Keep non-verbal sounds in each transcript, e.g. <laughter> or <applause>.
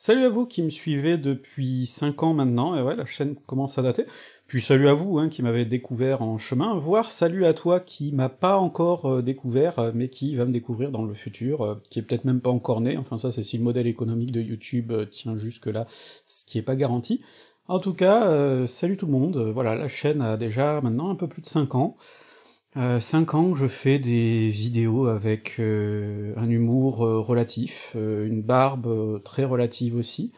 Salut à vous qui me suivez depuis 5 ans maintenant, et ouais, la chaîne commence à dater, puis salut à vous hein, qui m'avez découvert en chemin, voire salut à toi qui m'a pas encore euh, découvert, euh, mais qui va me découvrir dans le futur, euh, qui est peut-être même pas encore né, enfin ça c'est si le modèle économique de YouTube tient jusque-là, ce qui est pas garanti. En tout cas, salut tout le monde, voilà, la chaîne a déjà maintenant un peu plus de 5 ans, euh, cinq ans, je fais des vidéos avec euh, un humour euh, relatif, une barbe très relative aussi,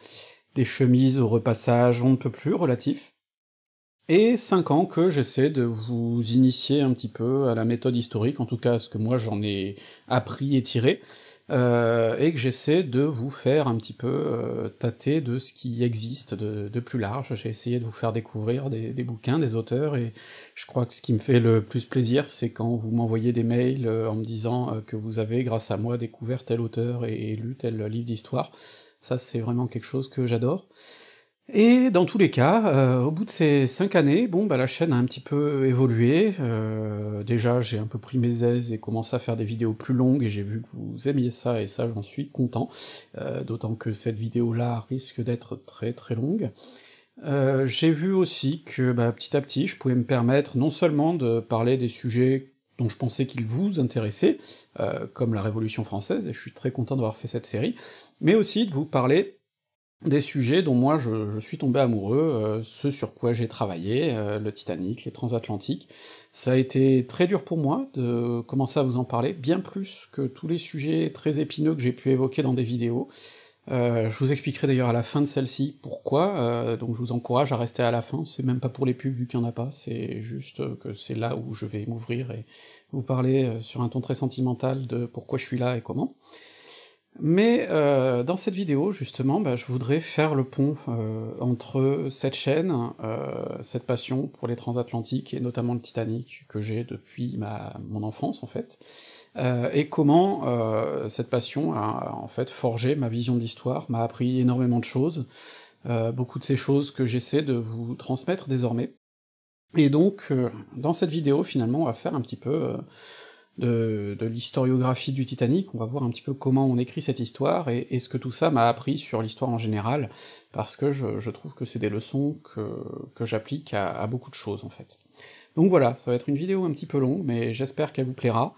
des chemises au repassage on ne peut plus relatif, et cinq ans que j'essaie de vous initier un petit peu à la méthode historique, en tout cas ce que moi j'en ai appris et tiré, euh, et que j'essaie de vous faire un petit peu euh, tâter de ce qui existe de, plus large. J'ai essayé de vous faire découvrir des, bouquins, des auteurs, et je crois que ce qui me fait le plus plaisir, c'est quand vous m'envoyez des mails euh, en me disant que vous avez, grâce à moi, découvert tel auteur et lu tel livre d'histoire. Ça, c'est vraiment quelque chose que j'adore. Et dans tous les cas, euh, au bout de ces cinq années, bon, bah, la chaîne a un petit peu évolué. Euh, déjà, j'ai un peu pris mes aises et commencé à faire des vidéos plus longues, et j'ai vu que vous aimiez ça, et ça, j'en suis content. Euh, d'autant que cette vidéo-là risque d'être très très longue. j'ai vu aussi que bah, petit à petit, je pouvais me permettre non seulement de parler des sujets dont je pensais qu'ils vous intéressaient, comme la Révolution française, et je suis très content d'avoir fait cette série, mais aussi de vous parler des sujets dont moi je, suis tombé amoureux, euh, ceux sur quoi j'ai travaillé, euh, le Titanic, les transatlantiques. Ça a été très dur pour moi de commencer à vous en parler, bien plus que tous les sujets très épineux que j'ai pu évoquer dans des vidéos. Euh, je vous expliquerai d'ailleurs à la fin de celle-ci pourquoi, donc je vous encourage à rester à la fin, c'est même pas pour les pubs vu qu'il y en a pas, c'est juste que c'est là où je vais m'ouvrir et vous parler sur un ton très sentimental de pourquoi je suis là et comment. Mais euh, dans cette vidéo, justement, bah, je voudrais faire le pont euh, entre cette chaîne, euh, cette passion pour les transatlantiques, et notamment le Titanic, que j'ai depuis ma, mon enfance, en fait, et comment cette passion a en fait forgé ma vision de l'histoire, m'a appris énormément de choses, beaucoup de ces choses que j'essaie de vous transmettre désormais. Et donc, dans cette vidéo, finalement, on va faire un petit peu de, l'historiographie du Titanic, on va voir un petit peu comment on écrit cette histoire, et, ce que tout ça m'a appris sur l'histoire en général, parce que je, trouve que c'est des leçons que, que j'applique à, beaucoup de choses, en fait. Donc voilà, ça va être une vidéo un petit peu longue, mais j'espère qu'elle vous plaira,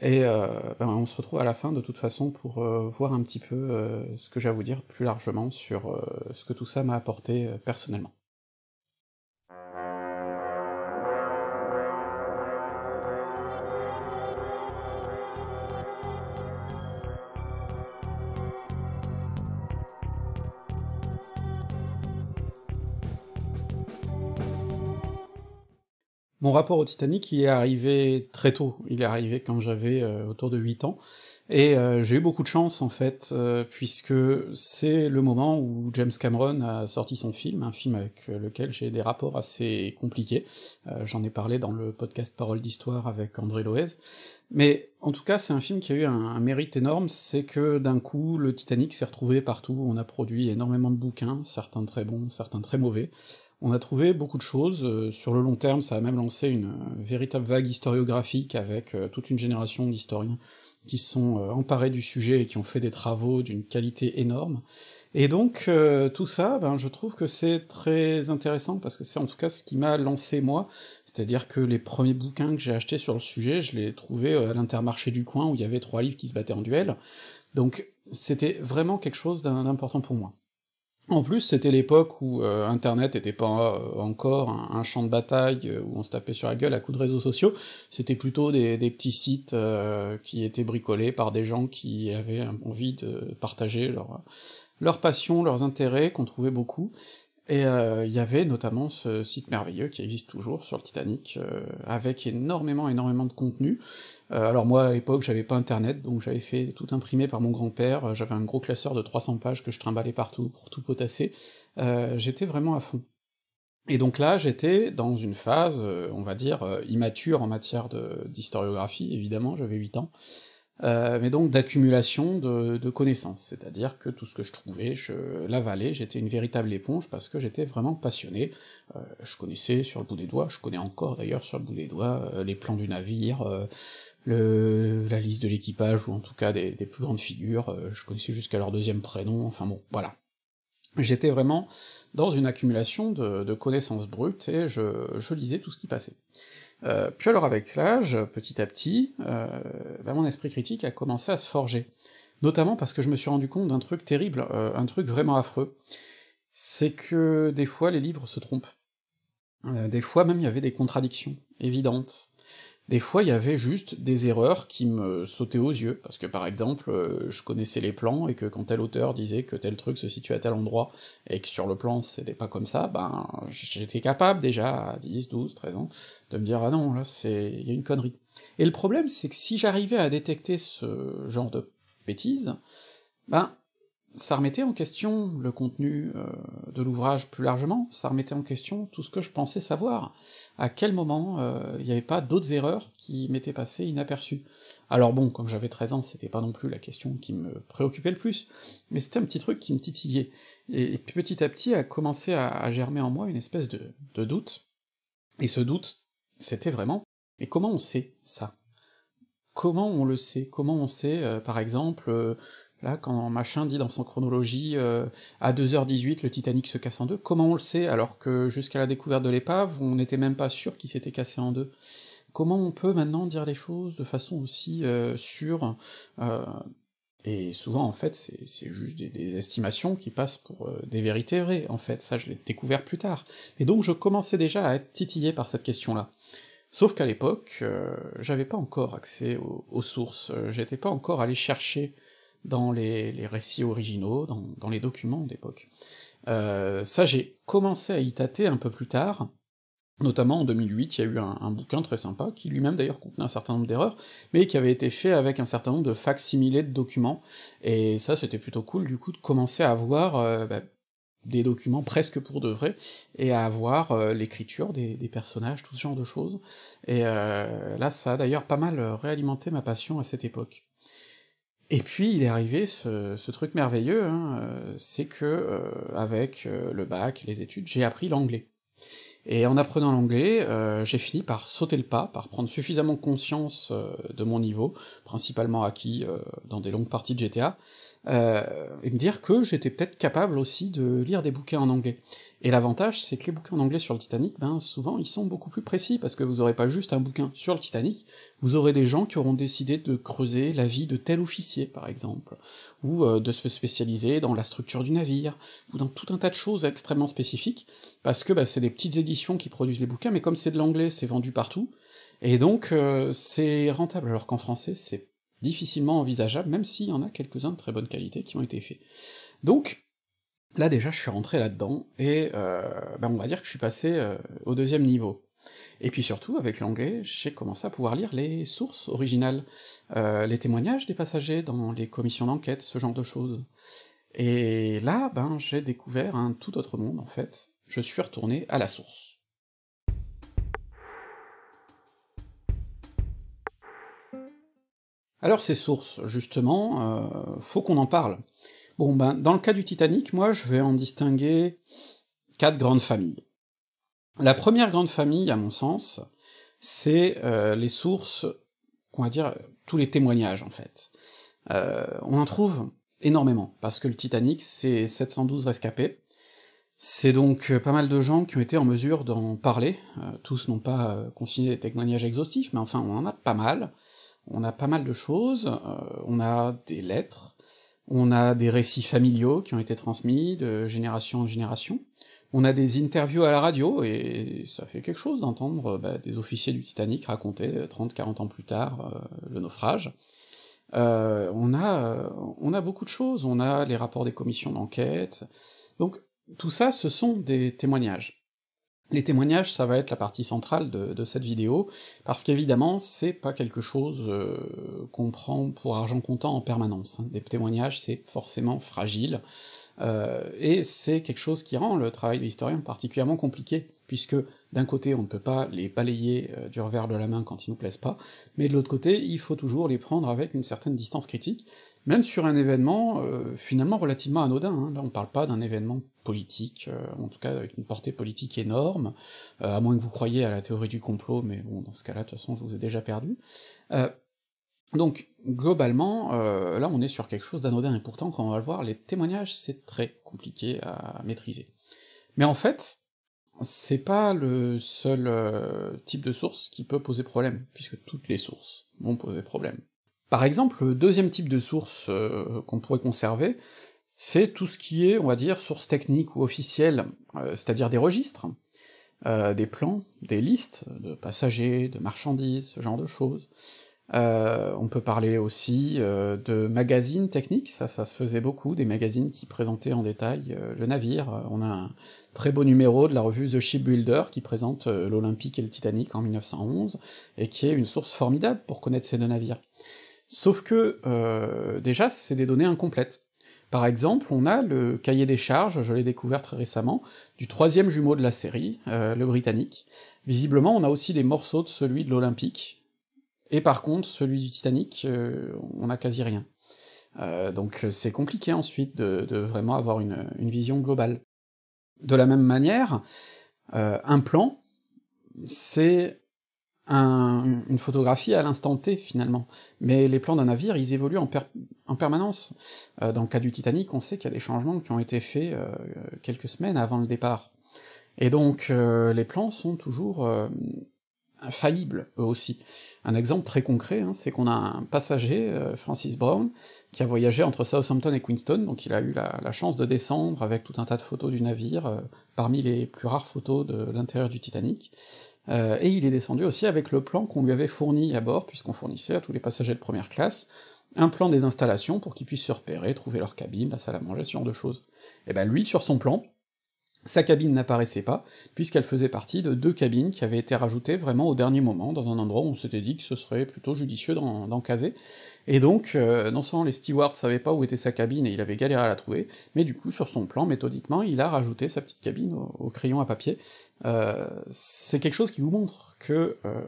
et euh, ben, on se retrouve à la fin de toute façon pour euh, voir un petit peu euh, ce que j'ai à vous dire plus largement sur ce que tout ça m'a apporté personnellement. Mon rapport au Titanic, il est arrivé très tôt, il est arrivé quand j'avais euh, autour de 8 ans, et euh, j'ai eu beaucoup de chance en fait, euh, puisque c'est le moment où James Cameron a sorti son film, un film avec lequel j'ai des rapports assez compliqués, j'en ai parlé dans le podcast Parole d'Histoire avec André Loez, mais en tout cas, c'est un film qui a eu un mérite énorme, c'est que d'un coup, le Titanic s'est retrouvé partout, on a produit énormément de bouquins, certains très bons, certains très mauvais, on a trouvé beaucoup de choses, euh, sur le long terme ça a même lancé une euh, véritable vague historiographique avec euh, toute une génération d'historiens qui sont emparés du sujet et qui ont fait des travaux d'une qualité énorme. Et donc tout ça, ben, je trouve que c'est très intéressant, parce que c'est en tout cas ce qui m'a lancé moi, c'est-à-dire que les premiers bouquins que j'ai achetés sur le sujet, je les trouvais à l'intermarché du coin, où il y avait trois livres qui se battaient en duel, donc c'était vraiment quelque chose d'important pour moi. En plus, c'était l'époque où euh, Internet était pas euh, encore un, champ de bataille euh, où on se tapait sur la gueule à coups de réseaux sociaux, c'était plutôt des, petits sites qui étaient bricolés par des gens qui avaient envie de partager leur, leur passion, leurs intérêts, qu'on trouvait beaucoup, et euh, il y avait notamment ce site merveilleux qui existe toujours sur le Titanic, euh, avec énormément, énormément de contenu. Euh, alors moi, à l'époque, j'avais pas internet, donc j'avais fait tout imprimer par mon grand-père, j'avais un gros classeur de 300 pages que je trimballais partout pour tout potasser, j'étais vraiment à fond. Et donc là, j'étais dans une phase, on va dire, immature en matière d'historiographie, évidemment, j'avais 8 ans, euh, mais donc d'accumulation de, connaissances, c'est-à-dire que tout ce que je trouvais, je l'avalais, j'étais une véritable éponge parce que j'étais vraiment passionné, euh, je connaissais sur le bout des doigts, je connais encore d'ailleurs sur le bout des doigts euh, les plans du navire, le, la liste de l'équipage, ou en tout cas des, plus grandes figures, je connaissais jusqu'à leur deuxième prénom, enfin bon, voilà. J'étais vraiment dans une accumulation de, connaissances brutes, et je lisais tout ce qui passait. Euh, puis alors avec l'âge, petit à petit, euh, bah, mon esprit critique a commencé à se forger, notamment parce que je me suis rendu compte d'un truc terrible, euh, un truc vraiment affreux, c'est que des fois les livres se trompent. des fois même il y avait des contradictions évidentes. Des fois, il y avait juste des erreurs qui me sautaient aux yeux, parce que par exemple, euh, je connaissais les plans, et que quand tel auteur disait que tel truc se situe à tel endroit, et que sur le plan c'était pas comme ça, ben j'étais capable déjà, à 10, 12, 13 ans, de me dire « Ah non, là c'est... il y a une connerie ». Et le problème, c'est que si j'arrivais à détecter ce genre de bêtises, ben ça remettait en question le contenu euh, de l'ouvrage plus largement, ça remettait en question tout ce que je pensais savoir, à quel moment euh, il n'y avait pas d'autres erreurs qui m'étaient passées inaperçues. Alors bon, comme j'avais 13 ans, c'était pas non plus la question qui me préoccupait le plus, mais c'était un petit truc qui me titillait, et, petit à petit a commencé à, germer en moi une espèce de, doute, et ce doute, c'était vraiment, mais comment on sait ça Comment on le sait Comment on sait, euh, par exemple, Là, quand Machin dit dans son chronologie euh, à 2h18, le Titanic se casse en deux », comment on le sait alors que jusqu'à la découverte de l'épave, on n'était même pas sûr qu'il s'était cassé en deux Comment on peut maintenant dire les choses de façon aussi euh, sûre euh, Et souvent, en fait, c'est juste des, estimations qui passent pour des vérités vraies, en fait, ça je l'ai découvert plus tard. Et donc je commençais déjà à être titillé par cette question-là. Sauf qu'à l'époque, j'avais pas encore accès aux sources, j'étais pas encore allé chercher dans les, récits originaux, dans, les documents d'époque. Euh, ça, j'ai commencé à y tâter un peu plus tard, notamment en 2008, il y a eu un, bouquin très sympa, qui lui-même d'ailleurs contenait un certain nombre d'erreurs, mais qui avait été fait avec un certain nombre de facsimilés de documents, et ça, c'était plutôt cool, du coup, de commencer à avoir euh, bah, des documents presque pour de vrai, et à avoir euh, l'écriture des, personnages, tout ce genre de choses. Et là, ça a d'ailleurs pas mal réalimenté ma passion à cette époque. Et puis il est arrivé ce, truc merveilleux, hein, euh, c'est que euh, avec euh, le bac, les études, j'ai appris l'anglais. Et en apprenant l'anglais, j'ai fini par sauter le pas, par prendre suffisamment conscience de mon niveau, principalement acquis dans des longues parties de GTA, et me dire que j'étais peut-être capable aussi de lire des bouquins en anglais. Et l'avantage, c'est que les bouquins en anglais sur le Titanic, ben souvent ils sont beaucoup plus précis, parce que vous aurez pas juste un bouquin sur le Titanic, vous aurez des gens qui auront décidé de creuser la vie de tel officier, par exemple, ou euh, de se spécialiser dans la structure du navire, ou dans tout un tas de choses extrêmement spécifiques, parce que ben, c'est des petites éditions qui produisent les bouquins, mais comme c'est de l'anglais, c'est vendu partout, et donc euh, c'est rentable, alors qu'en français c'est difficilement envisageable, même s'il y en a quelques-uns de très bonne qualité qui ont été faits. Donc, Là déjà, je suis rentré là-dedans, et euh, ben on va dire que je suis passé euh, au deuxième niveau. Et puis surtout, avec l'anglais, j'ai commencé à pouvoir lire les sources originales, euh, les témoignages des passagers dans les commissions d'enquête, ce genre de choses. Et là, ben, j'ai découvert un tout autre monde, en fait. Je suis retourné à la source. Alors ces sources, justement, faut qu'on en parle. Bon, ben, dans le cas du Titanic, moi, je vais en distinguer quatre grandes familles. La première grande famille, à mon sens, c'est euh, les sources, on va dire, tous les témoignages, en fait. Euh, on en trouve énormément, parce que le Titanic, c'est 712 rescapés, c'est donc euh, pas mal de gens qui ont été en mesure d'en parler, tous n'ont pas consigné des témoignages exhaustifs, mais enfin on en a pas mal, on a pas mal de choses, on a des lettres, on a des récits familiaux qui ont été transmis de génération en génération, on a des interviews à la radio, et ça fait quelque chose d'entendre euh, bah, des officiers du Titanic raconter 30-40 euh, ans plus tard euh, le naufrage. on, a, on a beaucoup de choses, on a les rapports des commissions d'enquête, donc tout ça, ce sont des témoignages. Les témoignages, ça va être la partie centrale de, cette vidéo, parce qu'évidemment, c'est pas quelque chose euh, qu'on prend pour argent comptant en permanence. Hein. Des témoignages, c'est forcément fragile, euh, et c'est quelque chose qui rend le travail de l'historien particulièrement compliqué, puisque d'un côté, on ne peut pas les balayer euh, du revers de la main quand ils nous plaisent pas, mais de l'autre côté, il faut toujours les prendre avec une certaine distance critique, même sur un événement euh, finalement relativement anodin, hein. là on parle pas d'un événement politique, euh, en tout cas avec une portée politique énorme, euh, à moins que vous croyez à la théorie du complot, mais bon, dans ce cas-là, de toute façon, je vous ai déjà perdu. donc, globalement, là on est sur quelque chose d'anodin, et pourtant, quand on va le voir, les témoignages, c'est très compliqué à maîtriser. Mais en fait, c'est pas le seul type de source qui peut poser problème, puisque toutes les sources vont poser problème. Par exemple, le deuxième type de source euh, qu'on pourrait conserver, c'est tout ce qui est, on va dire, source technique ou officielle, euh, c'est-à-dire des registres, euh, des plans, des listes de passagers, de marchandises, ce genre de choses. on peut parler aussi de magazines techniques, ça, ça se faisait beaucoup, des magazines qui présentaient en détail le navire. On a un très beau numéro de la revue The Shipbuilder qui présente l'Olympique et le Titanic en 1911, et qui est une source formidable pour connaître ces deux navires. Sauf que, euh, déjà, c'est des données incomplètes. Par exemple, on a le cahier des charges, je l'ai découvert très récemment, du troisième jumeau de la série, euh, le britannique. Visiblement, on a aussi des morceaux de celui de l'Olympique, et par contre, celui du Titanic, euh, on a quasi rien. donc c'est compliqué ensuite de, vraiment avoir une, une, vision globale. De la même manière, un plan, c'est Mm. une photographie à l'instant T, finalement. Mais les plans d'un navire, ils évoluent en, permanence. Euh, dans le cas du Titanic, on sait qu'il y a des changements qui ont été faits euh, quelques semaines avant le départ. Et donc, euh, les plans sont toujours infaillibles, eux aussi. Un exemple très concret, hein, c'est qu'on a un passager, Francis Brown, qui a voyagé entre Southampton et Queenstown, donc il a eu la chance de descendre avec tout un tas de photos du navire, parmi les plus rares photos de l'intérieur du Titanic, euh, et il est descendu aussi avec le plan qu'on lui avait fourni à bord, puisqu'on fournissait à tous les passagers de première classe un plan des installations pour qu'ils puissent se repérer, trouver leur cabine, la salle à manger, ce genre de choses. Et eh ben lui, sur son plan, sa cabine n'apparaissait pas, puisqu'elle faisait partie de deux cabines qui avaient été rajoutées vraiment au dernier moment, dans un endroit où on s'était dit que ce serait plutôt judicieux d'en caser, et donc, euh, non seulement les stewards savaient pas où était sa cabine et il avait galéré à la trouver, mais du coup, sur son plan, méthodiquement, il a rajouté sa petite cabine au, crayon à papier. Euh, c'est quelque chose qui vous montre que euh,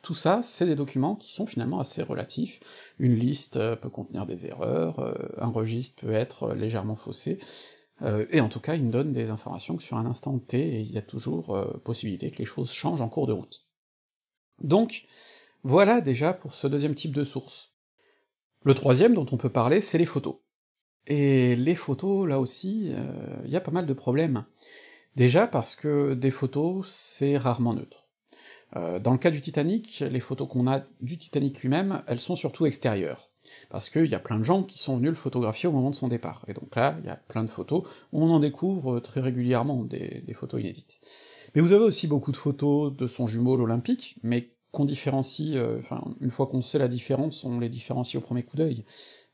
tout ça, c'est des documents qui sont finalement assez relatifs. Une liste peut contenir des erreurs, un registre peut être légèrement faussé, euh, et en tout cas, il me donne des informations que sur un instant T, et il y a toujours euh, possibilité que les choses changent en cours de route. Donc, voilà déjà pour ce deuxième type de source. Le troisième dont on peut parler, c'est les photos. Et les photos, là aussi, euh, il y a pas mal de problèmes. Déjà parce que des photos, c'est rarement neutre. dans le cas du Titanic, les photos qu'on a du Titanic lui-même, elles sont surtout extérieures. Parce qu'il y a plein de gens qui sont venus le photographier au moment de son départ, et donc là, il y a plein de photos, on en découvre euh, très régulièrement des, photos inédites. Mais vous avez aussi beaucoup de photos de son jumeau l'Olympique, mais qu'on différencie, euh, enfin, une fois qu'on sait la différence, on les différencie au premier coup d'œil.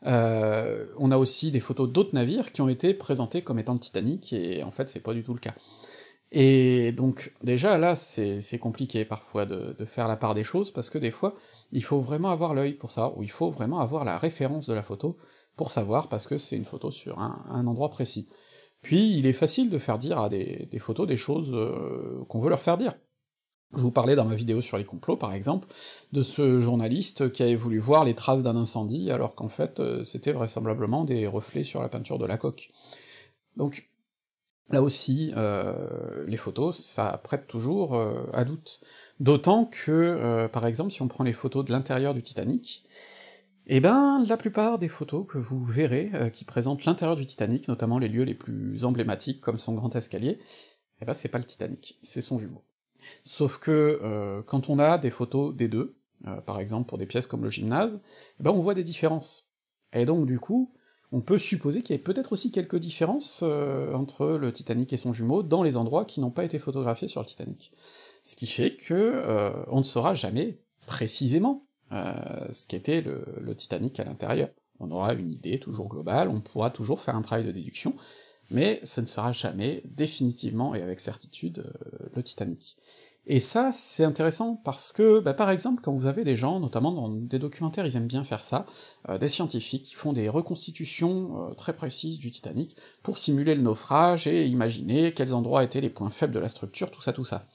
Euh, on a aussi des photos d'autres navires qui ont été présentés comme étant le Titanic, et en fait c'est pas du tout le cas. Et donc déjà là, c'est compliqué parfois de, faire la part des choses, parce que des fois, il faut vraiment avoir l'œil pour ça, ou il faut vraiment avoir la référence de la photo pour savoir, parce que c'est une photo sur un, endroit précis. Puis il est facile de faire dire à des, photos des choses euh, qu'on veut leur faire dire. Je vous parlais dans ma vidéo sur les complots, par exemple, de ce journaliste qui avait voulu voir les traces d'un incendie, alors qu'en fait, euh, c'était vraisemblablement des reflets sur la peinture de la coque. Donc là aussi, euh, les photos, ça prête toujours euh, à doute. D'autant que, euh, par exemple, si on prend les photos de l'intérieur du Titanic, eh ben, la plupart des photos que vous verrez qui présentent l'intérieur du Titanic, notamment les lieux les plus emblématiques comme son grand escalier, eh ben c'est pas le Titanic, c'est son jumeau. Sauf que quand on a des photos des deux, par exemple pour des pièces comme le gymnase, eh ben on voit des différences. Et donc du coup, on peut supposer qu'il y ait peut-être aussi quelques différences euh, entre le Titanic et son jumeau dans les endroits qui n'ont pas été photographiés sur le Titanic. Ce qui fait que euh, on ne saura jamais précisément euh, ce qu'était le, Titanic à l'intérieur. On aura une idée toujours globale, on pourra toujours faire un travail de déduction, mais ce ne sera jamais définitivement et avec certitude le Titanic. Et ça, c'est intéressant parce que, bah, par exemple, quand vous avez des gens, notamment dans des documentaires, ils aiment bien faire ça, euh, des scientifiques qui font des reconstitutions euh, très précises du Titanic pour simuler le naufrage et imaginer quels endroits étaient les points faibles de la structure, tout ça, tout ça.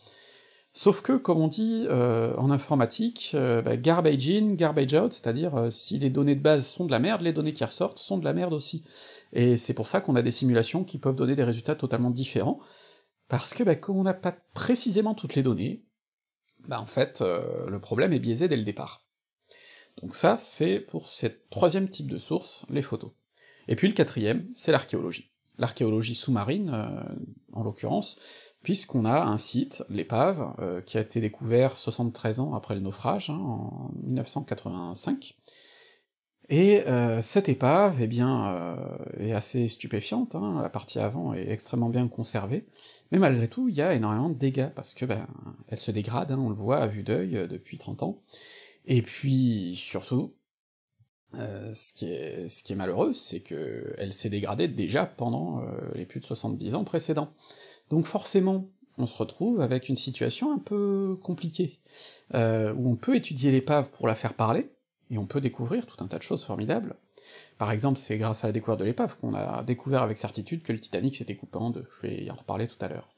Sauf que, comme on dit euh, en informatique, bah, garbage in, garbage out, c'est-à-dire si les données de base sont de la merde, les données qui ressortent sont de la merde aussi. Et c'est pour ça qu'on a des simulations qui peuvent donner des résultats totalement différents, parce que bah, comme on n'a pas précisément toutes les données, bah en fait, euh, le problème est biaisé dès le départ. Donc ça, c'est pour ce troisième type de source, les photos. Et puis le quatrième, c'est l'archéologie. L'archéologie sous-marine, euh, en l'occurrence, puisqu'on a un site, l'épave, euh, qui a été découvert 73 ans après le naufrage, hein, en 1985, et euh, cette épave, eh bien, euh, est assez stupéfiante, hein, la partie avant est extrêmement bien conservée, mais malgré tout, il y a énormément de dégâts, parce que ben, elle se dégrade, hein, on le voit à vue d'œil euh, depuis 30 ans, et puis surtout, ce qui, est, ce, qui est, malheureux, c'est que elle s'est dégradée déjà pendant les plus de 70 ans précédents. Donc forcément, on se retrouve avec une situation un peu compliquée, où on peut étudier l'épave pour la faire parler, et on peut découvrir tout un tas de choses formidables. Par exemple, c'est grâce à la découverte de l'épave qu'on a découvert avec certitude que le Titanic s'était coupé en deux, je vais y en reparler tout à l'heure.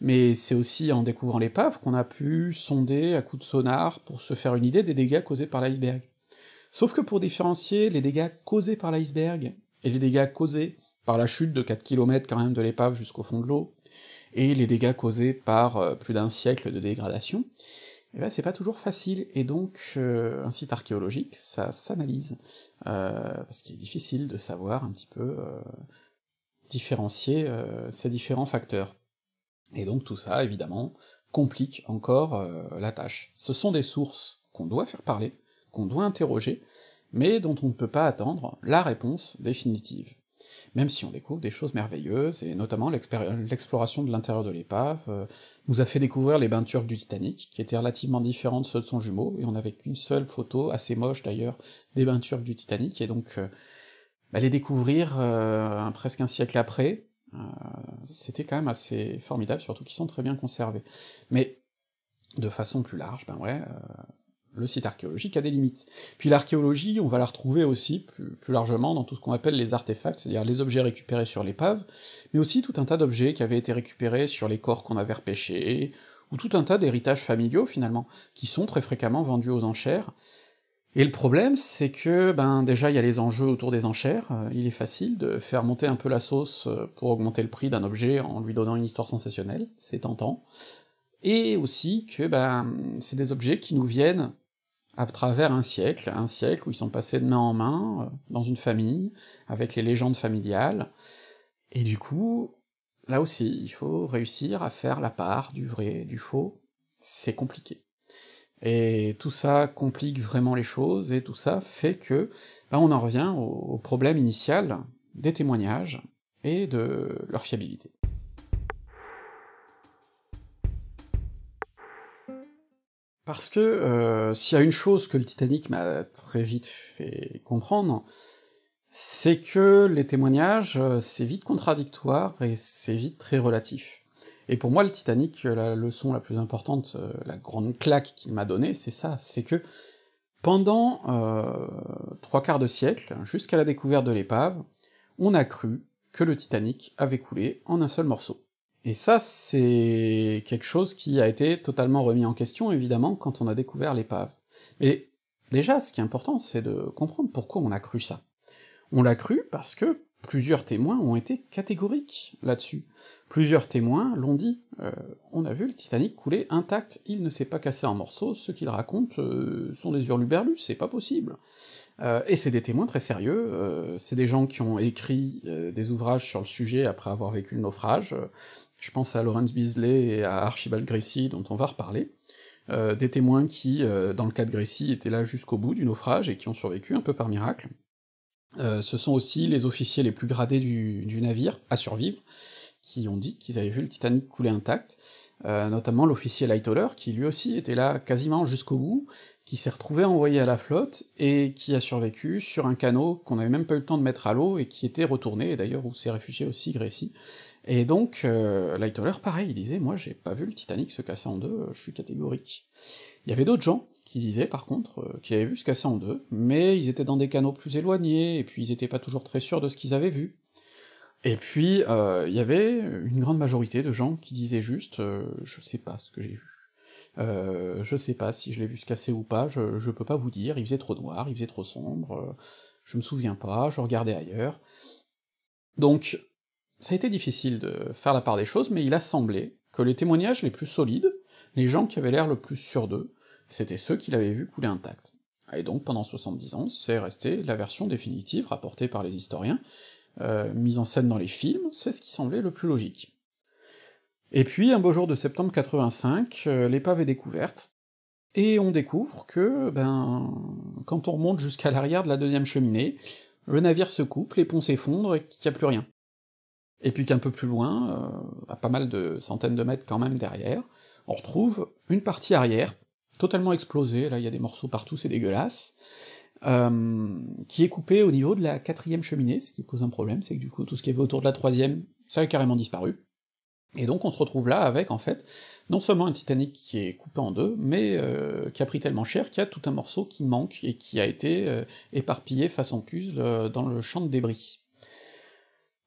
Mais c'est aussi en découvrant l'épave qu'on a pu sonder à coups de sonar pour se faire une idée des dégâts causés par l'iceberg. Sauf que pour différencier les dégâts causés par l'iceberg et les dégâts causés par la chute de 4 km quand même de l'épave jusqu'au fond de l'eau, et les dégâts causés par euh, plus d'un siècle de dégradation, eh ben, c'est pas toujours facile, et donc euh, un site archéologique, ça s'analyse, euh, parce qu'il est difficile de savoir un petit peu euh, différencier euh, ces différents facteurs. Et donc tout ça, évidemment, complique encore la tâche. Ce sont des sources qu'on doit faire parler, qu'on doit interroger, mais dont on ne peut pas attendre la réponse définitive. Même si on découvre des choses merveilleuses, et notamment l'exploration de l'intérieur de l'épave euh, nous a fait découvrir les bains du Titanic, qui étaient relativement différents de ceux de son jumeau, et on n'avait qu'une seule photo, assez moche d'ailleurs, des bains du Titanic, et donc euh, bah, les découvrir euh, presque un siècle après, c'était quand même assez formidable, surtout qu'ils sont très bien conservés. Mais de façon plus large, ben ouais, le site archéologique a des limites. Puis l'archéologie, on va la retrouver aussi plus, largement dans tout ce qu'on appelle les artefacts, c'est-à-dire les objets récupérés sur l'épave, mais aussi tout un tas d'objets qui avaient été récupérés sur les corps qu'on avait repêchés, ou tout un tas d'héritages familiaux finalement, qui sont très fréquemment vendus aux enchères. Et le problème, c'est que, ben déjà, il y a les enjeux autour des enchères, euh, il est facile de faire monter un peu la sauce euh, pour augmenter le prix d'un objet en lui donnant une histoire sensationnelle, c'est tentant, et aussi que ben c'est des objets qui nous viennent à travers un siècle, un siècle où ils sont passés de main en main, euh, dans une famille, avec les légendes familiales, et du coup, là aussi, il faut réussir à faire la part du vrai, du faux, c'est compliqué. Et tout ça complique vraiment les choses, et tout ça fait que, ben on en revient au problème initial des témoignages et de leur fiabilité. Parce que euh, s'il y a une chose que le Titanic m'a très vite fait comprendre, c'est que les témoignages, euh, c'est vite contradictoire et c'est vite très relatif. Et pour moi, le Titanic, euh, la leçon la plus importante, la grande claque qu'il m'a donnée, c'est ça, c'est que pendant trois quarts de siècle, jusqu'à la découverte de l'épave, on a cru que le Titanic avait coulé en un seul morceau. Et ça, c'est quelque chose qui a été totalement remis en question, évidemment, quand on a découvert l'épave. Mais déjà, ce qui est important, c'est de comprendre pourquoi on a cru ça. On l'a cru parce que plusieurs témoins ont été catégoriques là-dessus. Plusieurs témoins l'ont dit. Euh, on a vu le Titanic couler intact, il ne s'est pas cassé en morceaux, ce qu'il raconte euh, sont des hurluberlus, c'est pas possible. Euh, et c'est des témoins très sérieux, c'est des gens qui ont écrit des ouvrages sur le sujet après avoir vécu le naufrage, je pense à Lawrence Beasley et à Archibald Gracie, dont on va reparler, euh, des témoins qui, euh, dans le cas de Gracie, étaient là jusqu'au bout du naufrage et qui ont survécu un peu par miracle. Euh, ce sont aussi les officiers les plus gradés du, navire à survivre, qui ont dit qu'ils avaient vu le Titanic couler intact, notamment l'officier Lightoller, qui lui aussi était là quasiment jusqu'au bout, qui s'est retrouvé envoyé à la flotte, et qui a survécu sur un canot qu'on n'avait même pas eu le temps de mettre à l'eau, et qui était retourné, et d'ailleurs où s'est réfugié aussi Gracie, et donc, euh, Lightoller, pareil, il disait « Moi, j'ai pas vu le Titanic se casser en deux, euh, je suis catégorique ». Il y avait d'autres gens qui disaient, par contre, euh, qui qu'ils avaient vu se casser en deux, mais ils étaient dans des canaux plus éloignés, et puis ils étaient pas toujours très sûrs de ce qu'ils avaient vu. Et puis, euh, il y avait une grande majorité de gens qui disaient juste Je sais pas ce que j'ai vu je sais pas si je l'ai vu se casser ou pas, je, je, peux pas vous dire, il faisait trop noir, il faisait trop sombre, je me souviens pas, je regardais ailleurs ». Donc ça a été difficile de faire la part des choses, mais il a semblé que les témoignages les plus solides, les gens qui avaient l'air le plus sûrs d'eux, c'était ceux qui l'avaient vu couler intact. Et donc pendant 70 ans, c'est resté la version définitive rapportée par les historiens, euh, mise en scène dans les films, c'est ce qui semblait le plus logique. Et puis, un beau jour de septembre 85, euh, l'épave est découverte, et on découvre que, ben, quand on remonte jusqu'à l'arrière de la deuxième cheminée, le navire se coupe, les ponts s'effondrent et qu'il n'y a plus rien et puis qu'un peu plus loin, euh, à pas mal de centaines de mètres quand même derrière, on retrouve une partie arrière, totalement explosée, là il y a des morceaux partout, c'est dégueulasse, euh, qui est coupée au niveau de la quatrième cheminée, ce qui pose un problème, c'est que du coup tout ce qui avait autour de la troisième, ça a carrément disparu, et donc on se retrouve là avec, en fait, non seulement un Titanic qui est coupé en deux, mais euh, qui a pris tellement cher qu'il y a tout un morceau qui manque et qui a été éparpillé façon puzzle dans le champ de débris.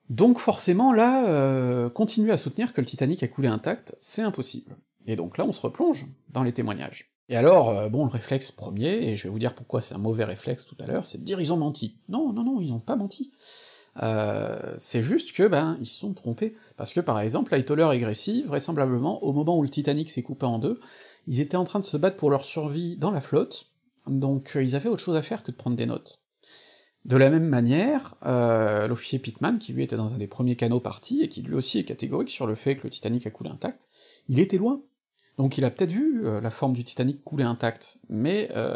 Donc forcément, là, euh, continuer à soutenir que le Titanic a coulé intact, c'est impossible. Et donc là, on se replonge dans les témoignages. Et alors, euh, bon, le réflexe premier, et je vais vous dire pourquoi c'est un mauvais réflexe tout à l'heure, c'est de dire ils ont menti. Non, non, non, ils n'ont pas menti. Euh, c'est juste que, ben, ils se sont trompés. Parce que, par exemple, Lightoller et Gracie, vraisemblablement, au moment où le Titanic s'est coupé en deux, ils étaient en train de se battre pour leur survie dans la flotte, donc ils avaient autre chose à faire que de prendre des notes. De la même manière, euh, l'officier Pittman, qui lui était dans un des premiers canaux partis, et qui lui aussi est catégorique sur le fait que le Titanic a coulé intact, il était loin. Donc il a peut-être vu euh, la forme du Titanic couler intact, mais euh,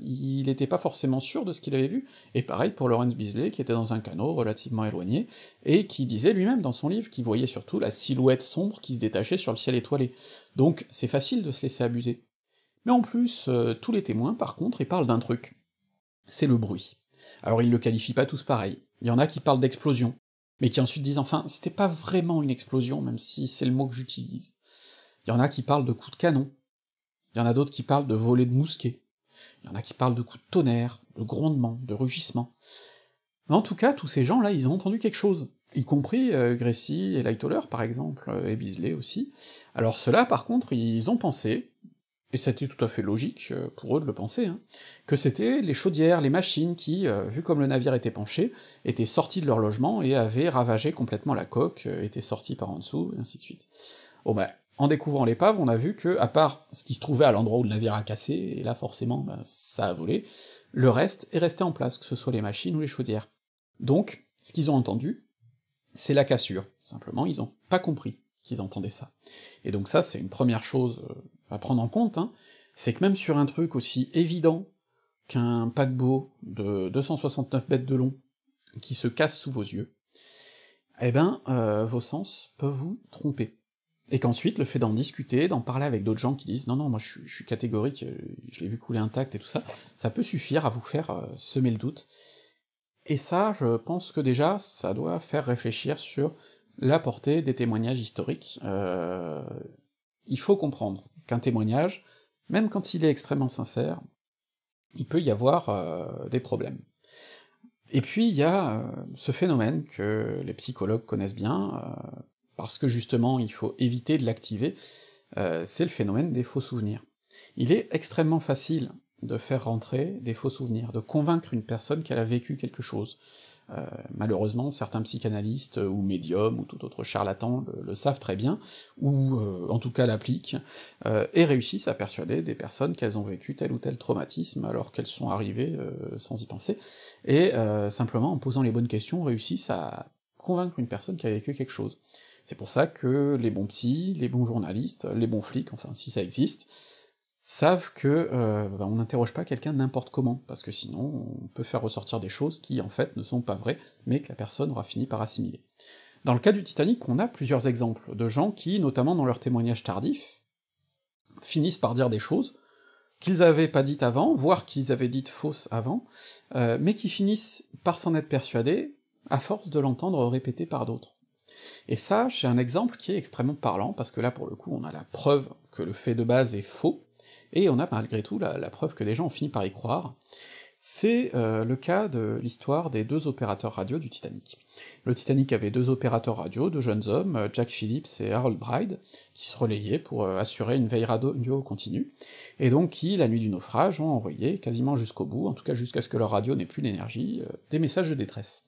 il n'était pas forcément sûr de ce qu'il avait vu, et pareil pour Lawrence Beasley, qui était dans un canot relativement éloigné, et qui disait lui-même dans son livre qu'il voyait surtout la silhouette sombre qui se détachait sur le ciel étoilé. Donc c'est facile de se laisser abuser. Mais en plus, tous les témoins, par contre, ils parlent d'un truc. C'est le bruit. Alors ils le qualifient pas tous pareil. Il y en a qui parlent d'explosion, mais qui ensuite disent enfin c'était pas vraiment une explosion, même si c'est le mot que j'utilise. Il y en a qui parlent de coups de canon, il y en a d'autres qui parlent de volets de mousquets, il y en a qui parlent de coups de tonnerre, de grondements, de rugissements. Mais en tout cas, tous ces gens-là, ils ont entendu quelque chose, y compris euh, Gracie et Lightoller, par exemple, euh, et Bisley aussi. Alors ceux-là, par contre, ils ont pensé, et c'était tout à fait logique euh, pour eux de le penser, hein, que c'était les chaudières, les machines qui, euh, vu comme le navire était penché, étaient sorties de leur logement et avaient ravagé complètement la coque, euh, étaient sorties par en dessous, et ainsi de suite. Bon ben, en découvrant l'épave, on a vu que, à part ce qui se trouvait à l'endroit où le navire a cassé, et là forcément, ben, ça a volé, le reste est resté en place, que ce soit les machines ou les chaudières. Donc, ce qu'ils ont entendu, c'est la cassure. Simplement, ils ont pas compris qu'ils entendaient ça. Et donc ça, c'est une première chose euh, à prendre en compte, hein, c'est que même sur un truc aussi évident qu'un paquebot de 269 bêtes de long qui se casse sous vos yeux, eh ben, euh, vos sens peuvent vous tromper. Et qu'ensuite, le fait d'en discuter, d'en parler avec d'autres gens qui disent « non, non, moi je, suis catégorique, euh, je l'ai vu couler intact et tout ça », ça peut suffire à vous faire semer le doute. Et ça, je pense que déjà, ça doit faire réfléchir sur portée des témoignages historiques. Euh, il faut comprendre qu'un témoignage, même quand il est extrêmement sincère, il peut y avoir euh, des problèmes. Et puis il y a euh, ce phénomène que les psychologues connaissent bien, parce que justement il faut éviter de l'activer, c'est le phénomène des faux souvenirs. Il est extrêmement facile de faire rentrer des faux souvenirs, de convaincre une personne qu'elle a vécu quelque chose, euh, malheureusement, certains psychanalystes euh, ou médiums ou tout autre charlatan le, savent très bien, ou euh, en tout cas l'appliquent, et réussissent à persuader des personnes qu'elles ont vécu tel ou tel traumatisme alors qu'elles sont arrivées sans y penser, et simplement en posant les bonnes questions réussissent à convaincre une personne qui a vécu quelque chose. C'est pour ça que les bons psy, les bons journalistes, les bons flics, enfin si ça existe, savent que euh, bah, on n'interroge pas quelqu'un n'importe comment, parce que sinon on peut faire ressortir des choses qui en fait ne sont pas vraies, mais que la personne aura fini par assimiler. Dans le cas du Titanic, on a plusieurs exemples de gens qui, notamment dans leurs témoignages tardifs, finissent par dire des choses qu'ils avaient pas dites avant, voire qu'ils avaient dites fausses avant, euh, mais qui finissent par s'en être persuadés à force de l'entendre répéter par d'autres. Et ça, c'est un exemple qui est extrêmement parlant, parce que là pour le coup on a la preuve que le fait de base est faux, et on a malgré tout la, preuve que les gens ont fini par y croire. C'est euh, le cas de l'histoire des deux opérateurs radio du Titanic. Le Titanic avait deux opérateurs radio, deux jeunes hommes, euh, Jack Phillips et Harold Bride, qui se relayaient pour euh, assurer une veille radio continue, et donc qui, la nuit du naufrage, ont envoyé, quasiment jusqu'au bout, en tout cas jusqu'à ce que leur radio n'ait plus d'énergie, des messages de détresse.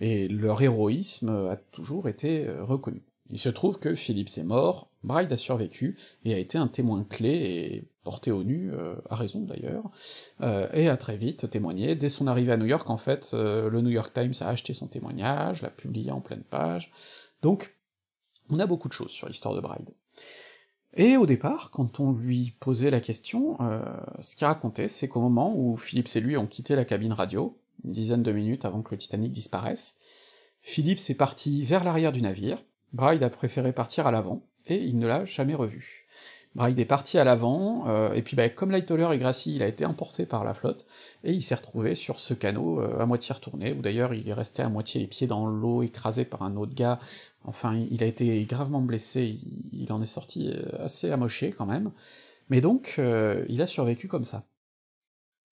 Et leur héroïsme a toujours été reconnu. Il se trouve que Phillips est mort, Bride a survécu, et a été un témoin clé et porté au nu, euh, à raison d'ailleurs, euh, et a très vite témoigné. Dès son arrivée à New York, en fait, euh, le New York Times a acheté son témoignage, l'a publié en pleine page, donc on a beaucoup de choses sur l'histoire de Bride. Et au départ, quand on lui posait la question, ce qu'il racontait, c'est qu'au moment où Phillips et lui ont quitté la cabine radio, une dizaine de minutes avant que le Titanic disparaisse, Phillips est parti vers l'arrière du navire, Bride a préféré partir à l'avant, et il ne l'a jamais revu. Bride est parti à l'avant, euh, et puis bah, comme Lightoller et Gracie, il a été emporté par la flotte, et il s'est retrouvé sur ce canot euh, à moitié retourné, où d'ailleurs il est resté à moitié les pieds dans l'eau, écrasé par un autre gars, enfin il a été gravement blessé, il en est sorti euh, assez amoché quand même, mais donc il a survécu comme ça.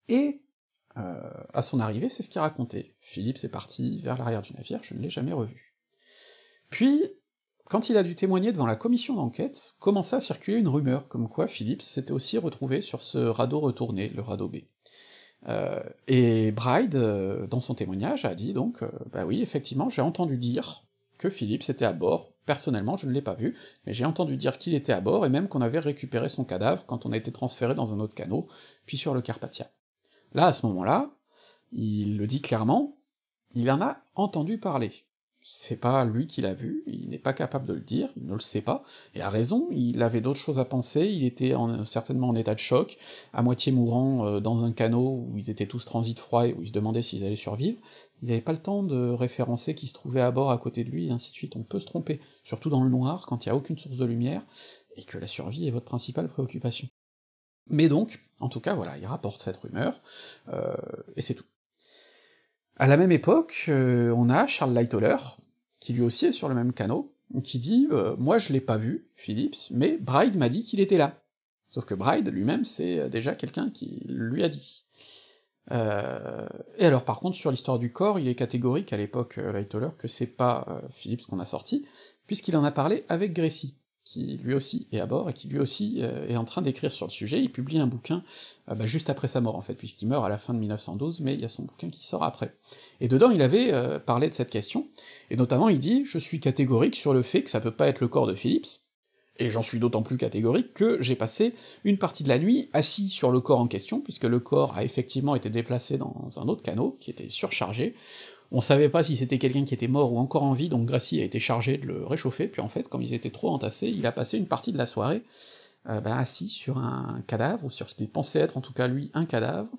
Et à son arrivée, c'est ce qu'il racontait. Philippe s'est parti vers l'arrière du navire, je ne l'ai jamais revu. Puis, quand il a dû témoigner devant la commission d'enquête, commença à circuler une rumeur comme quoi Phillips s'était aussi retrouvé sur ce radeau retourné, le radeau B. Euh, et Bride, euh, dans son témoignage, a dit donc euh, Bah oui, effectivement, j'ai entendu dire que Phillips était à bord, personnellement je ne l'ai pas vu, mais j'ai entendu dire qu'il était à bord et même qu'on avait récupéré son cadavre quand on a été transféré dans un autre canot, puis sur le Carpathia. Là, à ce moment-là, il le dit clairement, il en a entendu parler c'est pas lui qui l'a vu, il n'est pas capable de le dire, il ne le sait pas, et a raison, il avait d'autres choses à penser, il était en, certainement en état de choc, à moitié mourant euh, dans un canot où ils étaient tous transit froid et où ils se demandaient s'ils allaient survivre, il n'avait pas le temps de référencer qui se trouvait à bord à côté de lui, et ainsi de suite, on peut se tromper, surtout dans le noir, quand il n'y a aucune source de lumière, et que la survie est votre principale préoccupation. Mais donc, en tout cas, voilà, il rapporte cette rumeur, euh, et c'est tout. À la même époque, euh, on a Charles Lightoller, qui lui aussi est sur le même canot, qui dit euh, Moi je l'ai pas vu, Phillips, mais Bride m'a dit qu'il était là ». Sauf que Bride, lui-même, c'est euh, déjà quelqu'un qui lui a dit. Et alors par contre, sur l'histoire du corps, il est catégorique à l'époque, Lightoller, que c'est pas Phillips qu'on a sorti, puisqu'il en a parlé avec Gracie qui lui aussi est à bord, et qui lui aussi euh, est en train d'écrire sur le sujet, il publie un bouquin euh, bah, juste après sa mort en fait, puisqu'il meurt à la fin de 1912, mais il y a son bouquin qui sort après. Et dedans il avait euh, parlé de cette question, et notamment il dit « Je suis catégorique sur le fait que ça peut pas être le corps de Phillips, et j'en suis d'autant plus catégorique que j'ai passé une partie de la nuit assis sur le corps en question, puisque le corps a effectivement été déplacé dans un autre canot, qui était surchargé, on savait pas si c'était quelqu'un qui était mort ou encore en vie, donc Gracie a été chargé de le réchauffer, puis en fait, comme ils étaient trop entassés, il a passé une partie de la soirée euh, ben, assis sur un cadavre, ou sur ce qu'il pensait être en tout cas lui un cadavre,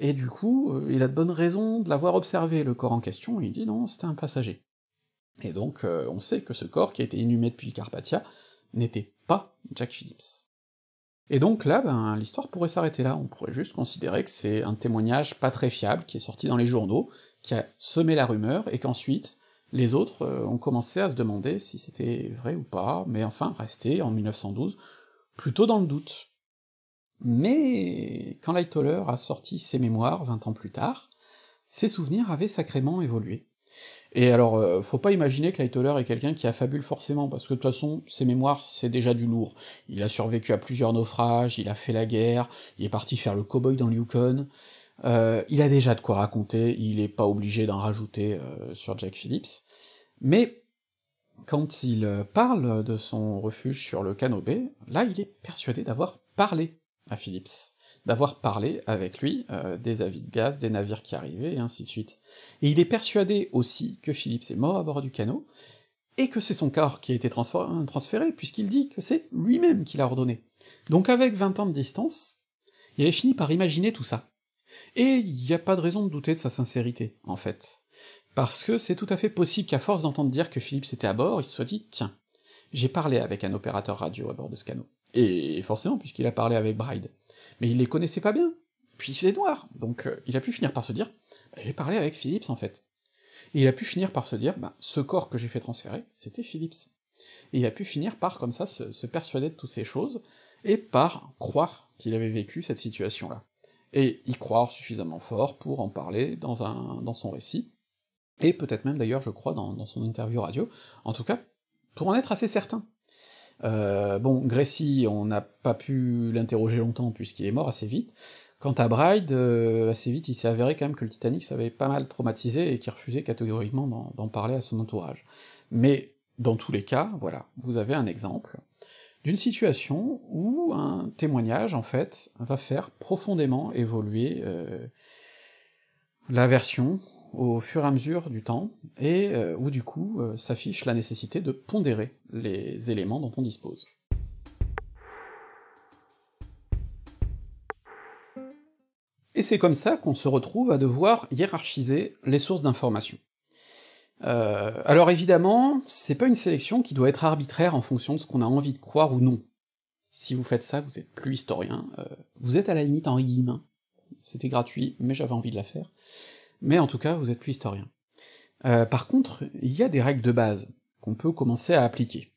et du coup, euh, il a de bonnes raisons de l'avoir observé, le corps en question, et il dit non, c'était un passager. Et donc, euh, on sait que ce corps, qui a été inhumé depuis Carpathia, n'était pas Jack Phillips. Et donc là, ben, l'histoire pourrait s'arrêter là, on pourrait juste considérer que c'est un témoignage pas très fiable qui est sorti dans les journaux, qui a semé la rumeur, et qu'ensuite les autres euh, ont commencé à se demander si c'était vrai ou pas, mais enfin resté en 1912 plutôt dans le doute. Mais quand Lightoller a sorti ses mémoires 20 ans plus tard, ses souvenirs avaient sacrément évolué. Et alors, euh, faut pas imaginer que Lightoller est quelqu'un qui affabule forcément, parce que de toute façon, ses mémoires, c'est déjà du lourd. Il a survécu à plusieurs naufrages, il a fait la guerre, il est parti faire le cowboy dans le Yukon, euh, il a déjà de quoi raconter, il n'est pas obligé d'en rajouter euh, sur Jack Phillips, mais quand il euh, parle de son refuge sur le B, là il est persuadé d'avoir parlé à Phillips, d'avoir parlé avec lui des avis de gaz, des navires qui arrivaient, et ainsi de suite. Et il est persuadé aussi que Phillips est mort à bord du canot, et que c'est son corps qui a été transféré, puisqu'il dit que c'est lui-même qui l'a ordonné. Donc avec 20 ans de distance, il avait fini par imaginer tout ça. Et il n'y a pas de raison de douter de sa sincérité, en fait. Parce que c'est tout à fait possible qu'à force d'entendre dire que Philips était à bord, il se soit dit « Tiens, j'ai parlé avec un opérateur radio à bord de ce canot. » Et forcément, puisqu'il a parlé avec Bride. Mais il les connaissait pas bien, puis il faisait noir, donc euh, il a pu finir par se dire J'ai parlé avec Philips, en fait. » Et il a pu finir par se dire bah, « Ce corps que j'ai fait transférer, c'était Philips. » Et il a pu finir par, comme ça, se persuader de toutes ces choses, et par croire qu'il avait vécu cette situation-là et y croire suffisamment fort pour en parler dans, un, dans son récit, et peut-être même d'ailleurs, je crois, dans, son interview radio, en tout cas, pour en être assez certain. Euh, bon, Grécy, on n'a pas pu l'interroger longtemps puisqu'il est mort assez vite. Quant à Bride, euh, assez vite, il s'est avéré quand même que le Titanic s'avait pas mal traumatisé et qu'il refusait catégoriquement d'en parler à son entourage. Mais dans tous les cas, voilà, vous avez un exemple d'une situation où un témoignage, en fait, va faire profondément évoluer euh, la version au fur et à mesure du temps, et euh, où du coup euh, s'affiche la nécessité de pondérer les éléments dont on dispose. Et c'est comme ça qu'on se retrouve à devoir hiérarchiser les sources d'informations. Euh, alors évidemment, c'est pas une sélection qui doit être arbitraire en fonction de ce qu'on a envie de croire ou non. Si vous faites ça, vous êtes plus historien, euh, vous êtes à la limite en Guillemin. C'était gratuit, mais j'avais envie de la faire. Mais en tout cas, vous êtes plus historien. Euh, par contre, il y a des règles de base qu'on peut commencer à appliquer,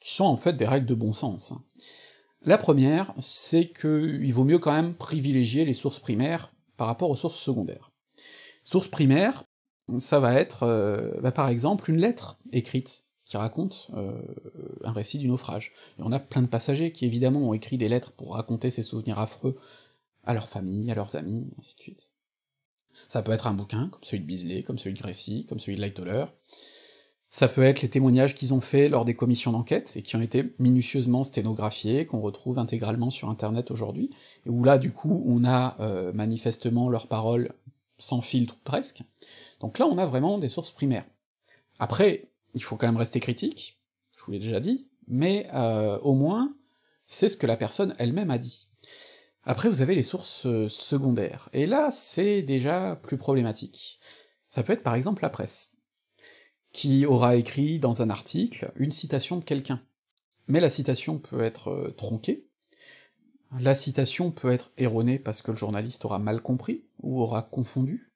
qui sont en fait des règles de bon sens. Hein. La première, c'est qu'il vaut mieux quand même privilégier les sources primaires par rapport aux sources secondaires. Sources primaires, ça va être, euh, bah, par exemple, une lettre écrite qui raconte euh, un récit du naufrage. Et on a plein de passagers qui évidemment ont écrit des lettres pour raconter ces souvenirs affreux à leur famille, à leurs amis, ainsi de suite. Ça peut être un bouquin, comme celui de Bisley, comme celui de Grécy, comme celui de Lightoller. Ça peut être les témoignages qu'ils ont faits lors des commissions d'enquête, et qui ont été minutieusement sténographiés, qu'on retrouve intégralement sur internet aujourd'hui, et où là du coup on a euh, manifestement leurs paroles sans filtre presque, donc là, on a vraiment des sources primaires. Après, il faut quand même rester critique, je vous l'ai déjà dit, mais euh, au moins, c'est ce que la personne elle-même a dit. Après, vous avez les sources euh, secondaires, et là, c'est déjà plus problématique. Ça peut être par exemple la presse, qui aura écrit dans un article une citation de quelqu'un. Mais la citation peut être euh, tronquée, la citation peut être erronée parce que le journaliste aura mal compris, ou aura confondu,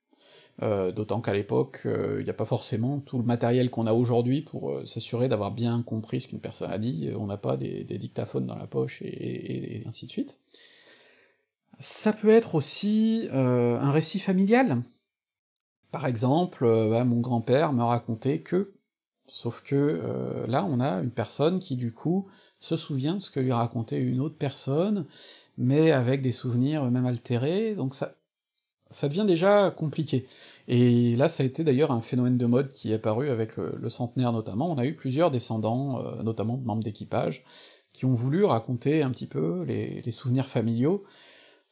euh, d'autant qu'à l'époque, euh, il n'y a pas forcément tout le matériel qu'on a aujourd'hui pour euh, s'assurer d'avoir bien compris ce qu'une personne a dit, on n'a pas des, dictaphones dans la poche, et, ainsi de suite. Ça peut être aussi un récit familial. Par exemple, bah, mon grand-père me racontait que... Sauf que là, on a une personne qui, du coup, se souvient de ce que lui racontait une autre personne, mais avec des souvenirs même altérés, donc ça, ça devient déjà compliqué. Et là, ça a été d'ailleurs un phénomène de mode qui est apparu avec le, centenaire notamment, on a eu plusieurs descendants, euh, notamment membres d'équipage, qui ont voulu raconter un petit peu les, souvenirs familiaux,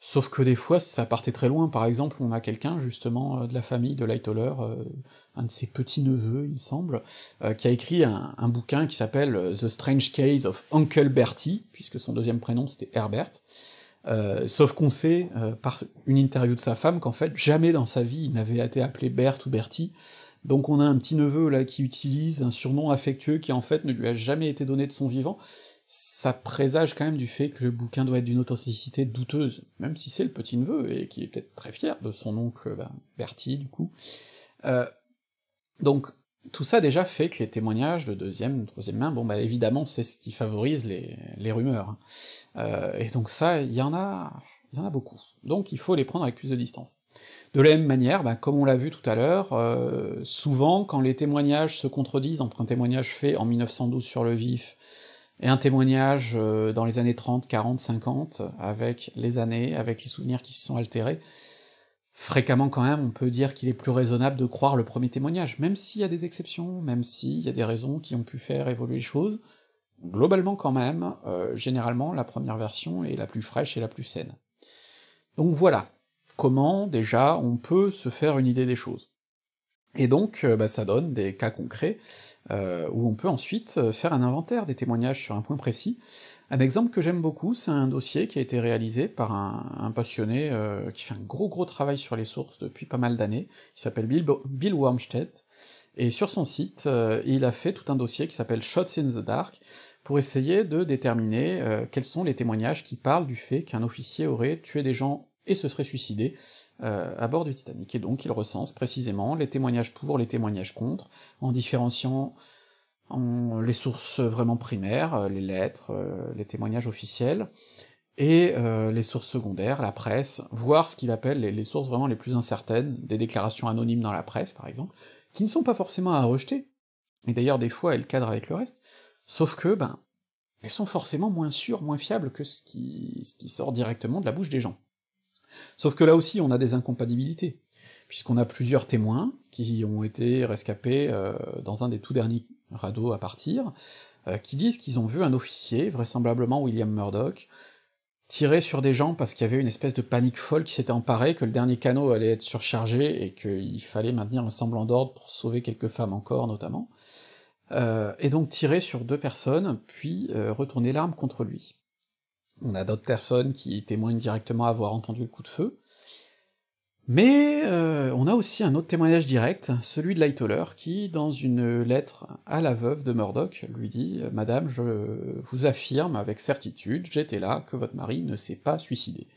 sauf que des fois ça partait très loin, par exemple on a quelqu'un justement euh, de la famille de Lightoller, euh, un de ses petits-neveux il me semble, qui a écrit un, un bouquin qui s'appelle The Strange Case of Uncle Bertie, puisque son deuxième prénom c'était Herbert, euh, sauf qu'on sait, euh, par une interview de sa femme, qu'en fait, jamais dans sa vie il n'avait été appelé Berthe ou Bertie, donc on a un petit neveu là qui utilise un surnom affectueux qui en fait ne lui a jamais été donné de son vivant, ça présage quand même du fait que le bouquin doit être d'une authenticité douteuse, même si c'est le petit-neveu, et qu'il est peut-être très fier de son oncle ben, Bertie, du coup. Euh, donc tout ça déjà fait que les témoignages de deuxième, troisième main, bon bah évidemment c'est ce qui favorise les, rumeurs, hein. euh, et donc ça, il y en a... il y en a beaucoup, donc il faut les prendre avec plus de distance. De la même manière, bah, comme on l'a vu tout à l'heure, euh, souvent quand les témoignages se contredisent entre un témoignage fait en 1912 sur le vif, et un témoignage euh, dans les années 30, 40, 50, avec les années, avec les souvenirs qui se sont altérés, fréquemment quand même, on peut dire qu'il est plus raisonnable de croire le premier témoignage, même s'il y a des exceptions, même s'il y a des raisons qui ont pu faire évoluer les choses, globalement quand même, euh, généralement la première version est la plus fraîche et la plus saine. Donc voilà comment déjà on peut se faire une idée des choses. Et donc euh, bah, ça donne des cas concrets euh, où on peut ensuite faire un inventaire des témoignages sur un point précis, un exemple que j'aime beaucoup, c'est un dossier qui a été réalisé par un, passionné euh, qui fait un gros gros travail sur les sources depuis pas mal d'années, il s'appelle Bill, Bill Wormstedt, et sur son site, euh, il a fait tout un dossier qui s'appelle Shots in the Dark, pour essayer de déterminer euh, quels sont les témoignages qui parlent du fait qu'un officier aurait tué des gens et se serait suicidé à bord du Titanic. Et donc il recense précisément les témoignages pour, les témoignages contre, en différenciant les sources vraiment primaires, euh, les lettres, euh, les témoignages officiels, et euh, les sources secondaires, la presse, voire ce qu'il appelle les, sources vraiment les plus incertaines, des déclarations anonymes dans la presse par exemple, qui ne sont pas forcément à rejeter, et d'ailleurs des fois elles cadrent avec le reste, sauf que, ben, elles sont forcément moins sûres, moins fiables que ce qui, sort directement de la bouche des gens. Sauf que là aussi on a des incompatibilités, puisqu'on a plusieurs témoins qui ont été rescapés dans un des tout derniers radeau à partir, euh, qui disent qu'ils ont vu un officier, vraisemblablement William Murdoch, tirer sur des gens parce qu'il y avait une espèce de panique folle qui s'était emparée, que le dernier canot allait être surchargé et qu'il fallait maintenir un semblant d'ordre pour sauver quelques femmes encore, notamment, euh, et donc tirer sur deux personnes, puis euh, retourner l'arme contre lui. On a d'autres personnes qui témoignent directement avoir entendu le coup de feu, mais euh, on a aussi un autre témoignage direct, celui de Lightoller, qui, dans une lettre à la veuve de Murdoch, lui dit « Madame, je vous affirme avec certitude, j'étais là, que votre mari ne s'est pas suicidé ».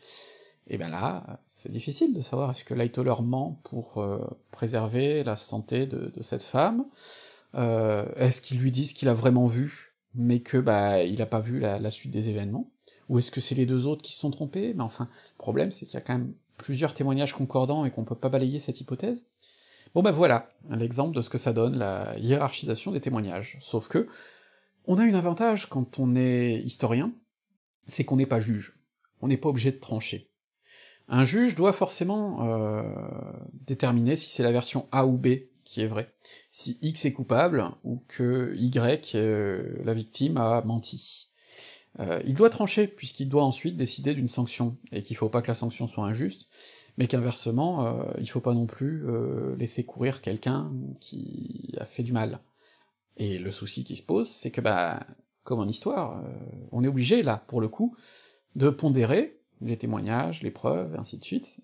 Et ben là, c'est difficile de savoir est-ce que Lightoller ment pour euh, préserver la santé de, cette femme, euh, est-ce qu'il lui dit ce qu'il a vraiment vu, mais que bah il a pas vu la, la suite des événements, ou est-ce que c'est les deux autres qui se sont trompés, mais enfin, le problème c'est qu'il y a quand même plusieurs témoignages concordants et qu'on peut pas balayer cette hypothèse. Bon ben voilà, l'exemple de ce que ça donne, la hiérarchisation des témoignages. Sauf que, on a un avantage quand on est historien, c'est qu'on n'est pas juge, on n'est pas obligé de trancher. Un juge doit forcément euh, déterminer si c'est la version A ou B qui est vraie, si X est coupable, ou que Y, euh, la victime, a menti. Euh, il doit trancher, puisqu'il doit ensuite décider d'une sanction, et qu'il faut pas que la sanction soit injuste, mais qu'inversement, euh, il faut pas non plus euh, laisser courir quelqu'un qui a fait du mal. Et le souci qui se pose, c'est que bah, comme en histoire, on est obligé là, pour le coup, de pondérer les témoignages, les preuves, et ainsi de suite,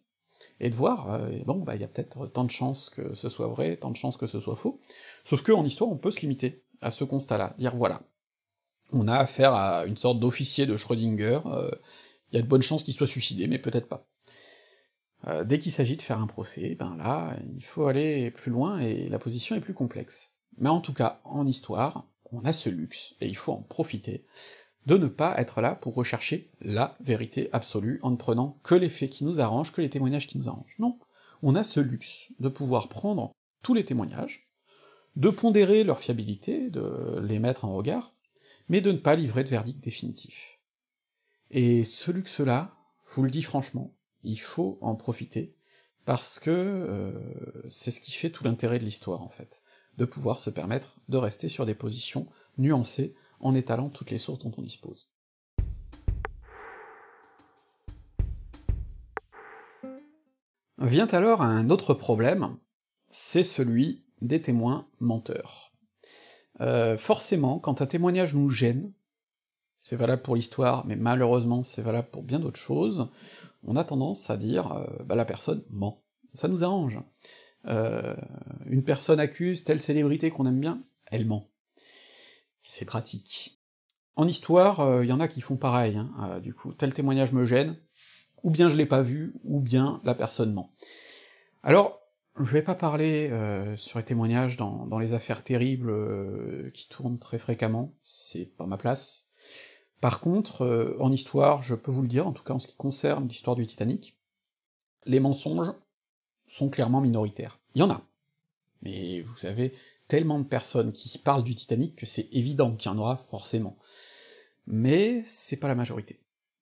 et de voir, bon, bah il y a peut-être tant de chances que ce soit vrai, tant de chances que ce soit faux, sauf que en histoire on peut se limiter à ce constat-là, dire voilà, on a affaire à une sorte d'officier de Schrödinger, euh, il y a de bonnes chances qu'il soit suicidé, mais peut-être pas. Euh, dès qu'il s'agit de faire un procès, ben là, il faut aller plus loin et la position est plus complexe. Mais en tout cas, en histoire, on a ce luxe, et il faut en profiter, de ne pas être là pour rechercher LA vérité absolue en ne prenant que les faits qui nous arrangent, que les témoignages qui nous arrangent. Non, on a ce luxe de pouvoir prendre tous les témoignages, de pondérer leur fiabilité, de les mettre en regard, mais de ne pas livrer de verdict définitif. Et celui que cela, je vous le dis franchement, il faut en profiter, parce que euh, c'est ce qui fait tout l'intérêt de l'histoire, en fait, de pouvoir se permettre de rester sur des positions nuancées en étalant toutes les sources dont on dispose. Vient alors un autre problème, c'est celui des témoins menteurs. Euh, forcément, quand un témoignage nous gêne, c'est valable pour l'histoire, mais malheureusement c'est valable pour bien d'autres choses, on a tendance à dire euh, bah, la personne ment. Ça nous arrange. Euh, une personne accuse telle célébrité qu'on aime bien, elle ment. C'est pratique. En histoire, il y en a qui font pareil, hein. du coup, tel témoignage me gêne, ou bien je l'ai pas vu, ou bien la personne ment. Alors, je vais pas parler euh, sur les témoignages dans, les affaires terribles euh, qui tournent très fréquemment, c'est pas ma place. Par contre, euh, en histoire, je peux vous le dire, en tout cas en ce qui concerne l'histoire du Titanic, les mensonges sont clairement minoritaires. Il y en a. Mais vous avez tellement de personnes qui parlent du Titanic que c'est évident qu'il y en aura forcément. Mais c'est pas la majorité.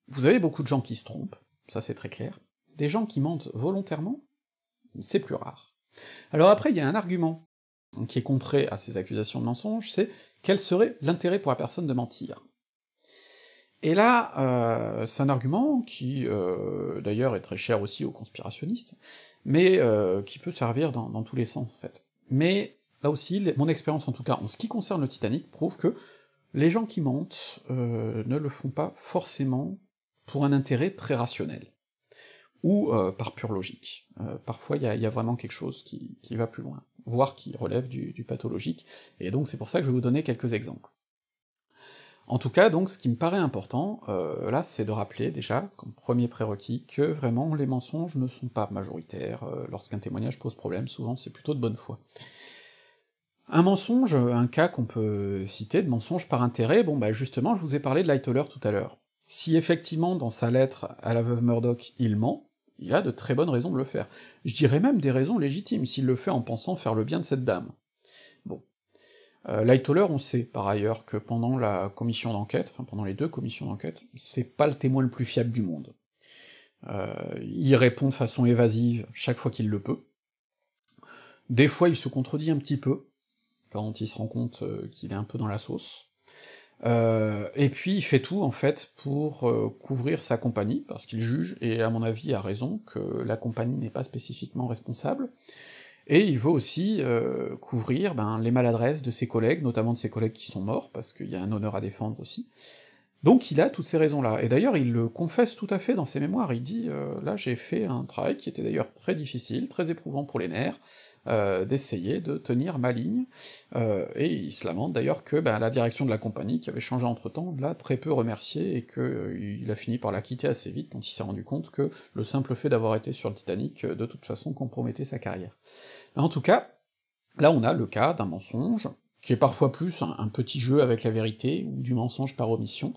Vous avez beaucoup de gens qui se trompent, ça c'est très clair, des gens qui mentent volontairement, c'est plus rare. Alors après, il y a un argument qui est contré à ces accusations de mensonge, c'est quel serait l'intérêt pour la personne de mentir Et là, euh, c'est un argument qui, euh, d'ailleurs, est très cher aussi aux conspirationnistes, mais euh, qui peut servir dans, tous les sens, en fait. Mais là aussi, mon expérience, en tout cas, en ce qui concerne le Titanic, prouve que les gens qui mentent ne le font pas forcément pour un intérêt très rationnel ou euh, par pure logique. Euh, parfois, il y, a vraiment quelque chose qui, va plus loin, voire qui relève du, pathologique, et donc c'est pour ça que je vais vous donner quelques exemples. En tout cas, donc, ce qui me paraît important, euh, là, c'est de rappeler, déjà, comme premier prérequis, que vraiment les mensonges ne sont pas majoritaires, lorsqu'un témoignage pose problème, souvent c'est plutôt de bonne foi. Un mensonge, un cas qu'on peut citer de mensonge par intérêt, bon bah justement, je vous ai parlé de Lightoller tout à l'heure. Si effectivement, dans sa lettre à la veuve Murdoch, il ment, il a de très bonnes raisons de le faire. Je dirais même des raisons légitimes, s'il le fait en pensant faire le bien de cette dame. Bon. Euh, Lightoller, on sait par ailleurs que pendant la commission d'enquête, enfin pendant les deux commissions d'enquête, c'est pas le témoin le plus fiable du monde. Euh, il répond de façon évasive chaque fois qu'il le peut. Des fois, il se contredit un petit peu, quand il se rend compte euh, qu'il est un peu dans la sauce. Euh, et puis il fait tout en fait pour euh, couvrir sa compagnie, parce qu'il juge, et à mon avis a raison, que la compagnie n'est pas spécifiquement responsable, et il veut aussi euh, couvrir ben, les maladresses de ses collègues, notamment de ses collègues qui sont morts, parce qu'il y a un honneur à défendre aussi. Donc il a toutes ces raisons-là, et d'ailleurs il le confesse tout à fait dans ses mémoires, il dit là j'ai fait un travail qui était d'ailleurs très difficile, très éprouvant pour les nerfs, euh, d'essayer de tenir ma ligne, euh, et il se lamente d'ailleurs que ben, la direction de la compagnie, qui avait changé entre-temps, l'a très peu remercié, et que euh, il a fini par la quitter assez vite quand il s'est rendu compte que le simple fait d'avoir été sur le Titanic, de toute façon, compromettait sa carrière. en tout cas, là on a le cas d'un mensonge, qui est parfois plus un, petit jeu avec la vérité, ou du mensonge par omission,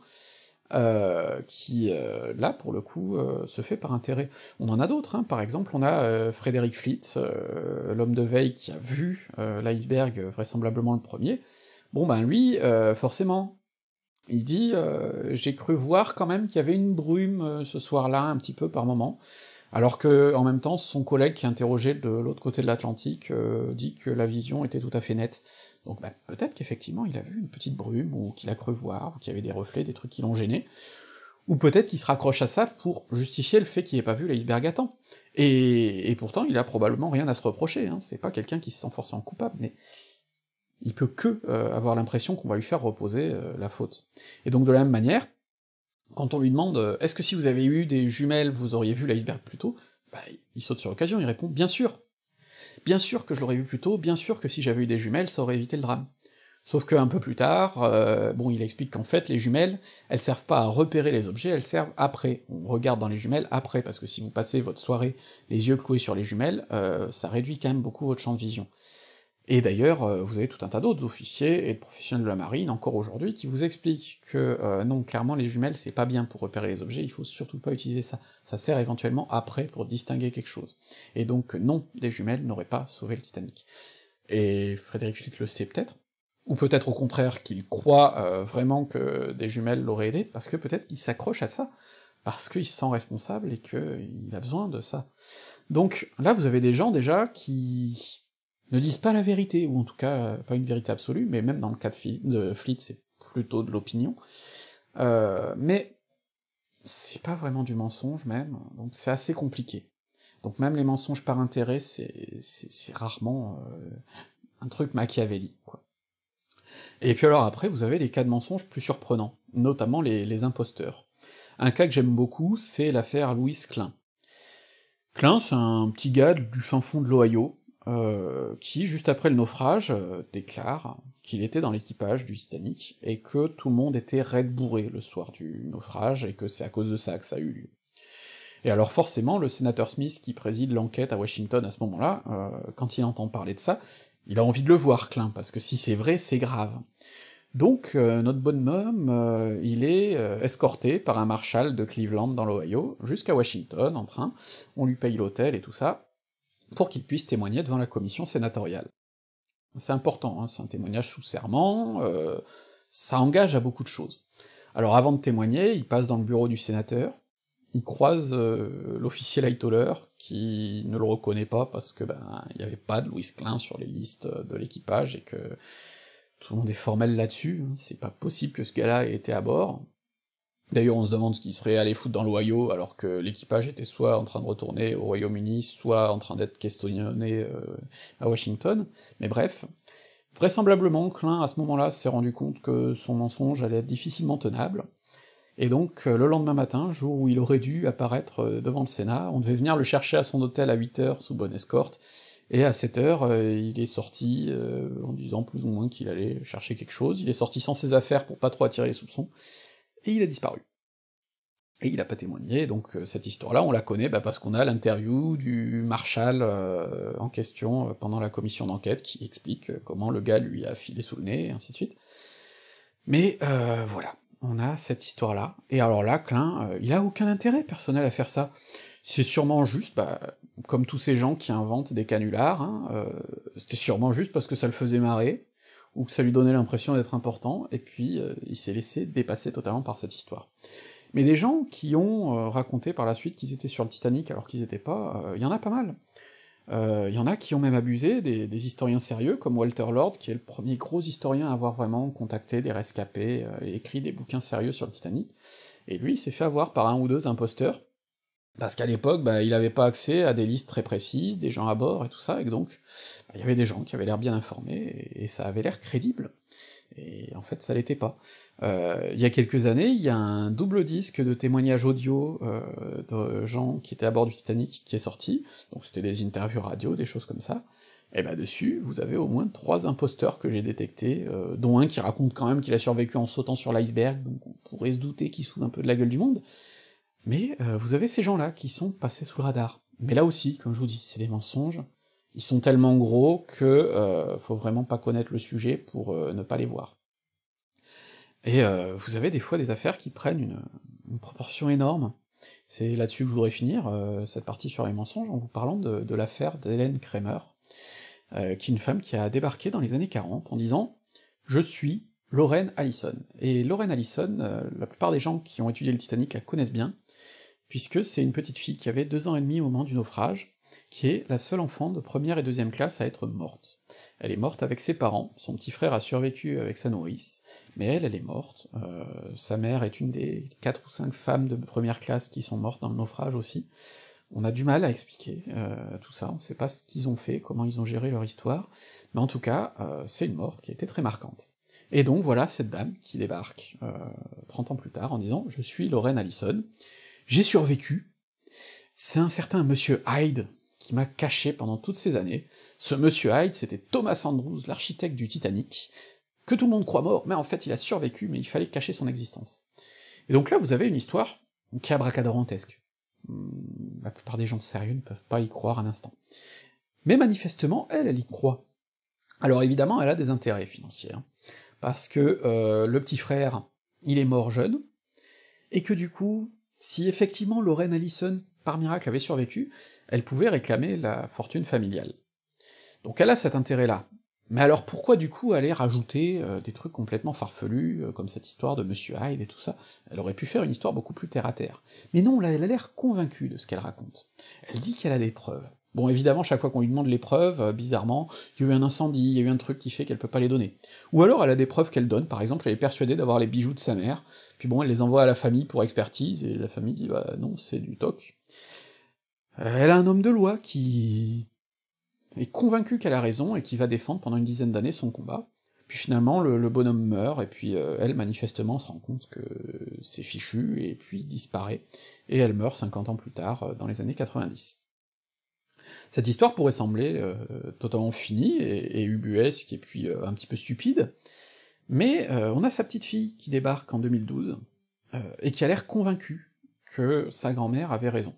euh, qui, euh, là, pour le coup, euh, se fait par intérêt. On en a d'autres, hein. par exemple, on a Frédéric Flitt, l'homme de veille qui a vu l'iceberg, vraisemblablement le premier. Bon ben lui, forcément, il dit J'ai cru voir quand même qu'il y avait une brume ce soir-là, un petit peu par moment », alors que, en même temps, son collègue qui est interrogé de l'autre côté de l'Atlantique dit que la vision était tout à fait nette. Donc bah, peut-être qu'effectivement il a vu une petite brume, ou qu'il a cru voir, ou qu'il y avait des reflets, des trucs qui l'ont gêné, ou peut-être qu'il se raccroche à ça pour justifier le fait qu'il n'ait pas vu l'iceberg à temps. Et... pourtant il a probablement rien à se reprocher, hein. c'est pas quelqu'un qui se sent forcément coupable, mais il peut que euh, avoir l'impression qu'on va lui faire reposer euh, la faute. Et donc de la même manière, quand on lui demande euh, est-ce que si vous avez eu des jumelles, vous auriez vu l'iceberg plus tôt bah, il saute sur l'occasion, il répond bien sûr, Bien sûr que je l'aurais vu plus tôt, bien sûr que si j'avais eu des jumelles, ça aurait évité le drame. Sauf qu'un peu plus tard, euh, bon, il explique qu'en fait, les jumelles, elles servent pas à repérer les objets, elles servent après. On regarde dans les jumelles après, parce que si vous passez votre soirée les yeux cloués sur les jumelles, euh, ça réduit quand même beaucoup votre champ de vision. Et d'ailleurs, euh, vous avez tout un tas d'autres officiers et de professionnels de la marine, encore aujourd'hui, qui vous expliquent que euh, non, clairement, les jumelles, c'est pas bien pour repérer les objets, il faut surtout pas utiliser ça. Ça sert éventuellement après pour distinguer quelque chose. Et donc, non, des jumelles n'auraient pas sauvé le Titanic. Et Frédéric Fulic le sait peut-être, ou peut-être au contraire qu'il croit euh, vraiment que des jumelles l'auraient aidé, parce que peut-être qu'il s'accroche à ça, parce qu'il se sent responsable et qu'il a besoin de ça. Donc là, vous avez des gens déjà qui ne disent pas la vérité, ou en tout cas euh, pas une vérité absolue, mais même dans le cas de, Fleet, c'est plutôt de l'opinion. Euh, mais c'est pas vraiment du mensonge même, donc c'est assez compliqué. Donc même les mensonges par intérêt, c'est rarement euh, un truc Machiavelli, quoi. Et puis alors après, vous avez les cas de mensonges plus surprenants, notamment les, les imposteurs. Un cas que j'aime beaucoup, c'est l'affaire Louis Klein. Klein, c'est un petit gars du fin fond de l'Ohio, euh, qui, juste après le naufrage, euh, déclare qu'il était dans l'équipage du Titanic, et que tout le monde était raide bourré le soir du naufrage, et que c'est à cause de ça que ça a eu lieu. Et alors forcément, le sénateur Smith, qui préside l'enquête à Washington à ce moment-là, euh, quand il entend parler de ça, il a envie de le voir, Klein, parce que si c'est vrai, c'est grave. Donc, notre bonne môme, il est escorté par un marshal de Cleveland dans l'Ohio, jusqu'à Washington en train, on lui paye l'hôtel et tout ça, pour qu'il puisse témoigner devant la commission sénatoriale. C'est important, hein, c'est un témoignage sous serment, euh, ça engage à beaucoup de choses. Alors avant de témoigner, il passe dans le bureau du sénateur, il croise euh, l'officier Lightoller, qui ne le reconnaît pas parce que ben il n'y avait pas de Louis Klein sur les listes de l'équipage et que tout le monde est formel là-dessus, hein. c'est pas possible que ce gars-là ait été à bord, D'ailleurs, on se demande ce qui serait allé foutre dans l'Ohio, alors que l'équipage était soit en train de retourner au Royaume-Uni, soit en train d'être questionné euh, à Washington, mais bref. Vraisemblablement, Klein, à ce moment-là, s'est rendu compte que son mensonge allait être difficilement tenable, et donc, euh, le lendemain matin, jour où il aurait dû apparaître euh, devant le Sénat, on devait venir le chercher à son hôtel à 8h sous bonne escorte, et à 7h, il est sorti en disant plus ou moins qu'il allait chercher quelque chose, il est sorti sans ses affaires pour pas trop attirer les soupçons, et il a disparu. Et il a pas témoigné, donc euh, cette histoire-là, on la connaît bah, parce qu'on a l'interview du marshal euh, en question euh, pendant la commission d'enquête qui explique comment le gars lui a filé sous le nez, et ainsi de suite. Mais voilà, on a cette histoire-là, et alors là, Klein, il a aucun intérêt personnel à faire ça. C'est sûrement juste, bah, comme tous ces gens qui inventent des canulars, hein, c'était sûrement juste parce que ça le faisait marrer, ou que ça lui donnait l'impression d'être important, et puis euh, il s'est laissé dépasser totalement par cette histoire. Mais des gens qui ont euh, raconté par la suite qu'ils étaient sur le Titanic alors qu'ils étaient pas, euh, il y en a pas mal. Il y en a qui ont même abusé des, des, historiens sérieux, comme Walter Lord, qui est le premier gros historien à avoir vraiment contacté des rescapés et écrit des bouquins sérieux sur le Titanic, et lui il s'est fait avoir par un ou deux imposteurs, parce qu'à l'époque, bah, il n'avait pas accès à des listes très précises, des gens à bord et tout ça, et donc, bah, il y avait des gens qui avaient l'air bien informés, et, ça avait l'air crédible. Et en fait, ça l'était pas. Euh, il y a quelques années, il y a un double disque de témoignages audio euh, de gens qui étaient à bord du Titanic qui est sorti, donc c'était des interviews radio, des choses comme ça, et bah dessus, vous avez au moins trois imposteurs que j'ai détectés, euh, dont un qui raconte quand même qu'il a survécu en sautant sur l'iceberg, donc on pourrait se douter qu'il se un peu de la gueule du monde, mais euh, vous avez ces gens-là qui sont passés sous le radar. Mais là aussi, comme je vous dis, c'est des mensonges, ils sont tellement gros que euh, faut vraiment pas connaître le sujet pour euh, ne pas les voir. Et vous avez des fois des affaires qui prennent une, proportion énorme. C'est là-dessus que je voudrais finir cette partie sur les mensonges en vous parlant de, de l'affaire d'Hélène Kramer, qui est une femme qui a débarqué dans les années 40 en disant « Je suis Lorraine Allison. Et Lorraine Allison, euh, la plupart des gens qui ont étudié le Titanic la connaissent bien, puisque c'est une petite fille qui avait deux ans et demi au moment du naufrage, qui est la seule enfant de première et deuxième classe à être morte. Elle est morte avec ses parents, son petit frère a survécu avec sa nourrice, mais elle, elle est morte. Euh, sa mère est une des quatre ou cinq femmes de première classe qui sont mortes dans le naufrage aussi. On a du mal à expliquer euh, tout ça, on sait pas ce qu'ils ont fait, comment ils ont géré leur histoire, mais en tout cas, c'est une mort qui était très marquante. Et donc voilà cette dame qui débarque 30 euh, ans plus tard en disant « Je suis Lorraine Allison, j'ai survécu, c'est un certain monsieur Hyde qui m'a caché pendant toutes ces années. Ce monsieur Hyde, c'était Thomas Andrews, l'architecte du Titanic, que tout le monde croit mort, mais en fait il a survécu, mais il fallait cacher son existence. » Et donc là, vous avez une histoire qui hmm, La plupart des gens sérieux ne peuvent pas y croire un instant. Mais manifestement, elle, elle y croit. Alors évidemment, elle a des intérêts financiers. Hein parce que euh, le petit frère, il est mort jeune, et que du coup, si effectivement Lorraine Allison, par miracle, avait survécu, elle pouvait réclamer la fortune familiale. Donc elle a cet intérêt-là. Mais alors pourquoi du coup aller rajouter euh, des trucs complètement farfelus, euh, comme cette histoire de Monsieur Hyde et tout ça Elle aurait pu faire une histoire beaucoup plus terre-à-terre. -terre. Mais non, là, elle a l'air convaincue de ce qu'elle raconte. Elle dit qu'elle a des preuves. Bon, évidemment, chaque fois qu'on lui demande les preuves, euh, bizarrement, il y a eu un incendie, il y a eu un truc qui fait qu'elle peut pas les donner. Ou alors elle a des preuves qu'elle donne, par exemple, elle est persuadée d'avoir les bijoux de sa mère, puis bon, elle les envoie à la famille pour expertise, et la famille dit bah non, c'est du toc. Euh, elle a un homme de loi qui est convaincu qu'elle a raison et qui va défendre pendant une dizaine d'années son combat. Puis finalement, le, bonhomme meurt, et puis euh, elle, manifestement, se rend compte que c'est fichu, et puis disparaît, et elle meurt 50 ans plus tard, dans les années 90. Cette histoire pourrait sembler euh, totalement finie et, ubuesque et puis euh, un petit peu stupide, mais euh, on a sa petite fille qui débarque en 2012 et qui a l'air convaincue que sa grand-mère avait raison.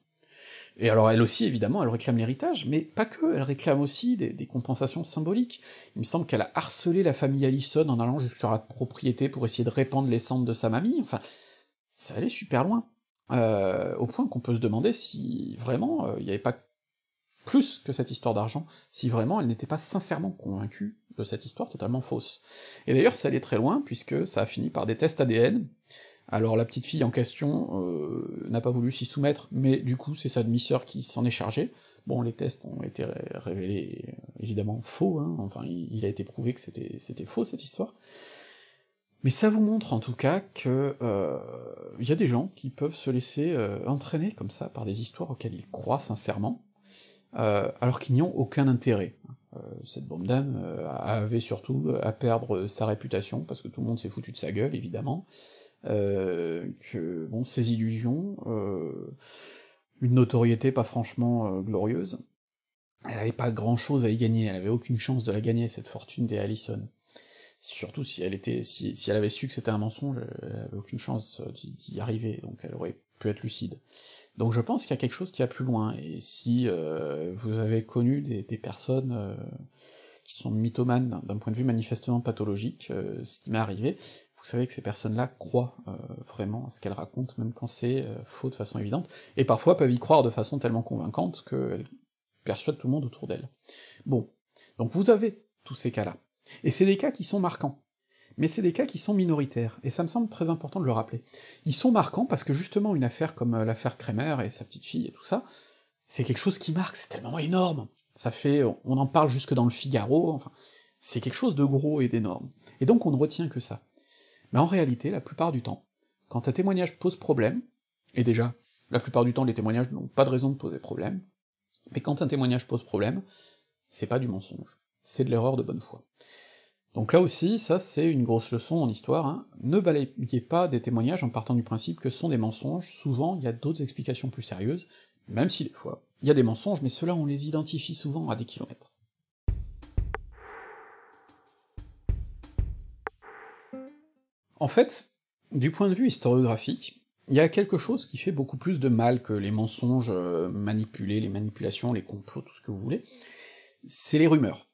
Et alors elle aussi, évidemment, elle réclame l'héritage, mais pas que, elle réclame aussi des, compensations symboliques. Il me semble qu'elle a harcelé la famille Allison en allant jusqu'à la propriété pour essayer de répandre les cendres de sa mamie, enfin, ça allait super loin. au point qu'on peut se demander si vraiment il n'y avait pas plus que cette histoire d'argent, si vraiment elle n'était pas sincèrement convaincue de cette histoire totalement fausse. Et d'ailleurs, ça allait très loin, puisque ça a fini par des tests ADN. Alors la petite fille en question euh, n'a pas voulu s'y soumettre, mais du coup c'est sa demi-sœur qui s'en est chargée. Bon, les tests ont été révélés euh, évidemment faux, hein, enfin il a été prouvé que c'était faux cette histoire. Mais ça vous montre en tout cas que euh, il y a des gens qui peuvent se laisser entraîner comme ça par des histoires auxquelles ils croient sincèrement, euh, alors qu'ils n'y ont aucun intérêt. Euh, cette bonne dame euh, avait surtout à perdre sa réputation, parce que tout le monde s'est foutu de sa gueule, évidemment, que, bon, ses illusions, une notoriété pas franchement glorieuse, elle n'avait pas grand-chose à y gagner, elle avait aucune chance de la gagner, cette fortune des Allison surtout si elle était, si, si elle avait su que c'était un mensonge, elle avait aucune chance d'y arriver, donc elle aurait pu être lucide. Donc je pense qu'il y a quelque chose qui va plus loin, et si euh, vous avez connu des, personnes euh, qui sont mythomanes d'un point de vue manifestement pathologique, euh, ce qui m'est arrivé, vous savez que ces personnes-là croient vraiment à ce qu'elles racontent, même quand c'est faux de façon évidente, et parfois peuvent y croire de façon tellement convaincante qu'elles persuadent tout le monde autour d'elles. Bon, donc vous avez tous ces cas-là, et c'est des cas qui sont marquants, mais c'est des cas qui sont minoritaires, et ça me semble très important de le rappeler. Ils sont marquants parce que justement une affaire comme euh, l'affaire Kremer et sa petite fille et tout ça, c'est quelque chose qui marque, c'est tellement énorme. Ça fait, on en parle jusque dans le Figaro, enfin, c'est quelque chose de gros et d'énorme. Et donc on ne retient que ça. Mais en réalité, la plupart du temps, quand un témoignage pose problème, et déjà, la plupart du temps les témoignages n'ont pas de raison de poser problème, mais quand un témoignage pose problème, c'est pas du mensonge, c'est de l'erreur de bonne foi. Donc là aussi, ça c'est une grosse leçon en histoire, hein. ne balayez pas des témoignages en partant du principe que ce sont des mensonges, souvent il y a d'autres explications plus sérieuses, même si des fois il y a des mensonges, mais ceux-là on les identifie souvent à des kilomètres. En fait, du point de vue historiographique, il y a quelque chose qui fait beaucoup plus de mal que les mensonges euh, manipulés, les manipulations, les complots, tout ce que vous voulez, c'est les rumeurs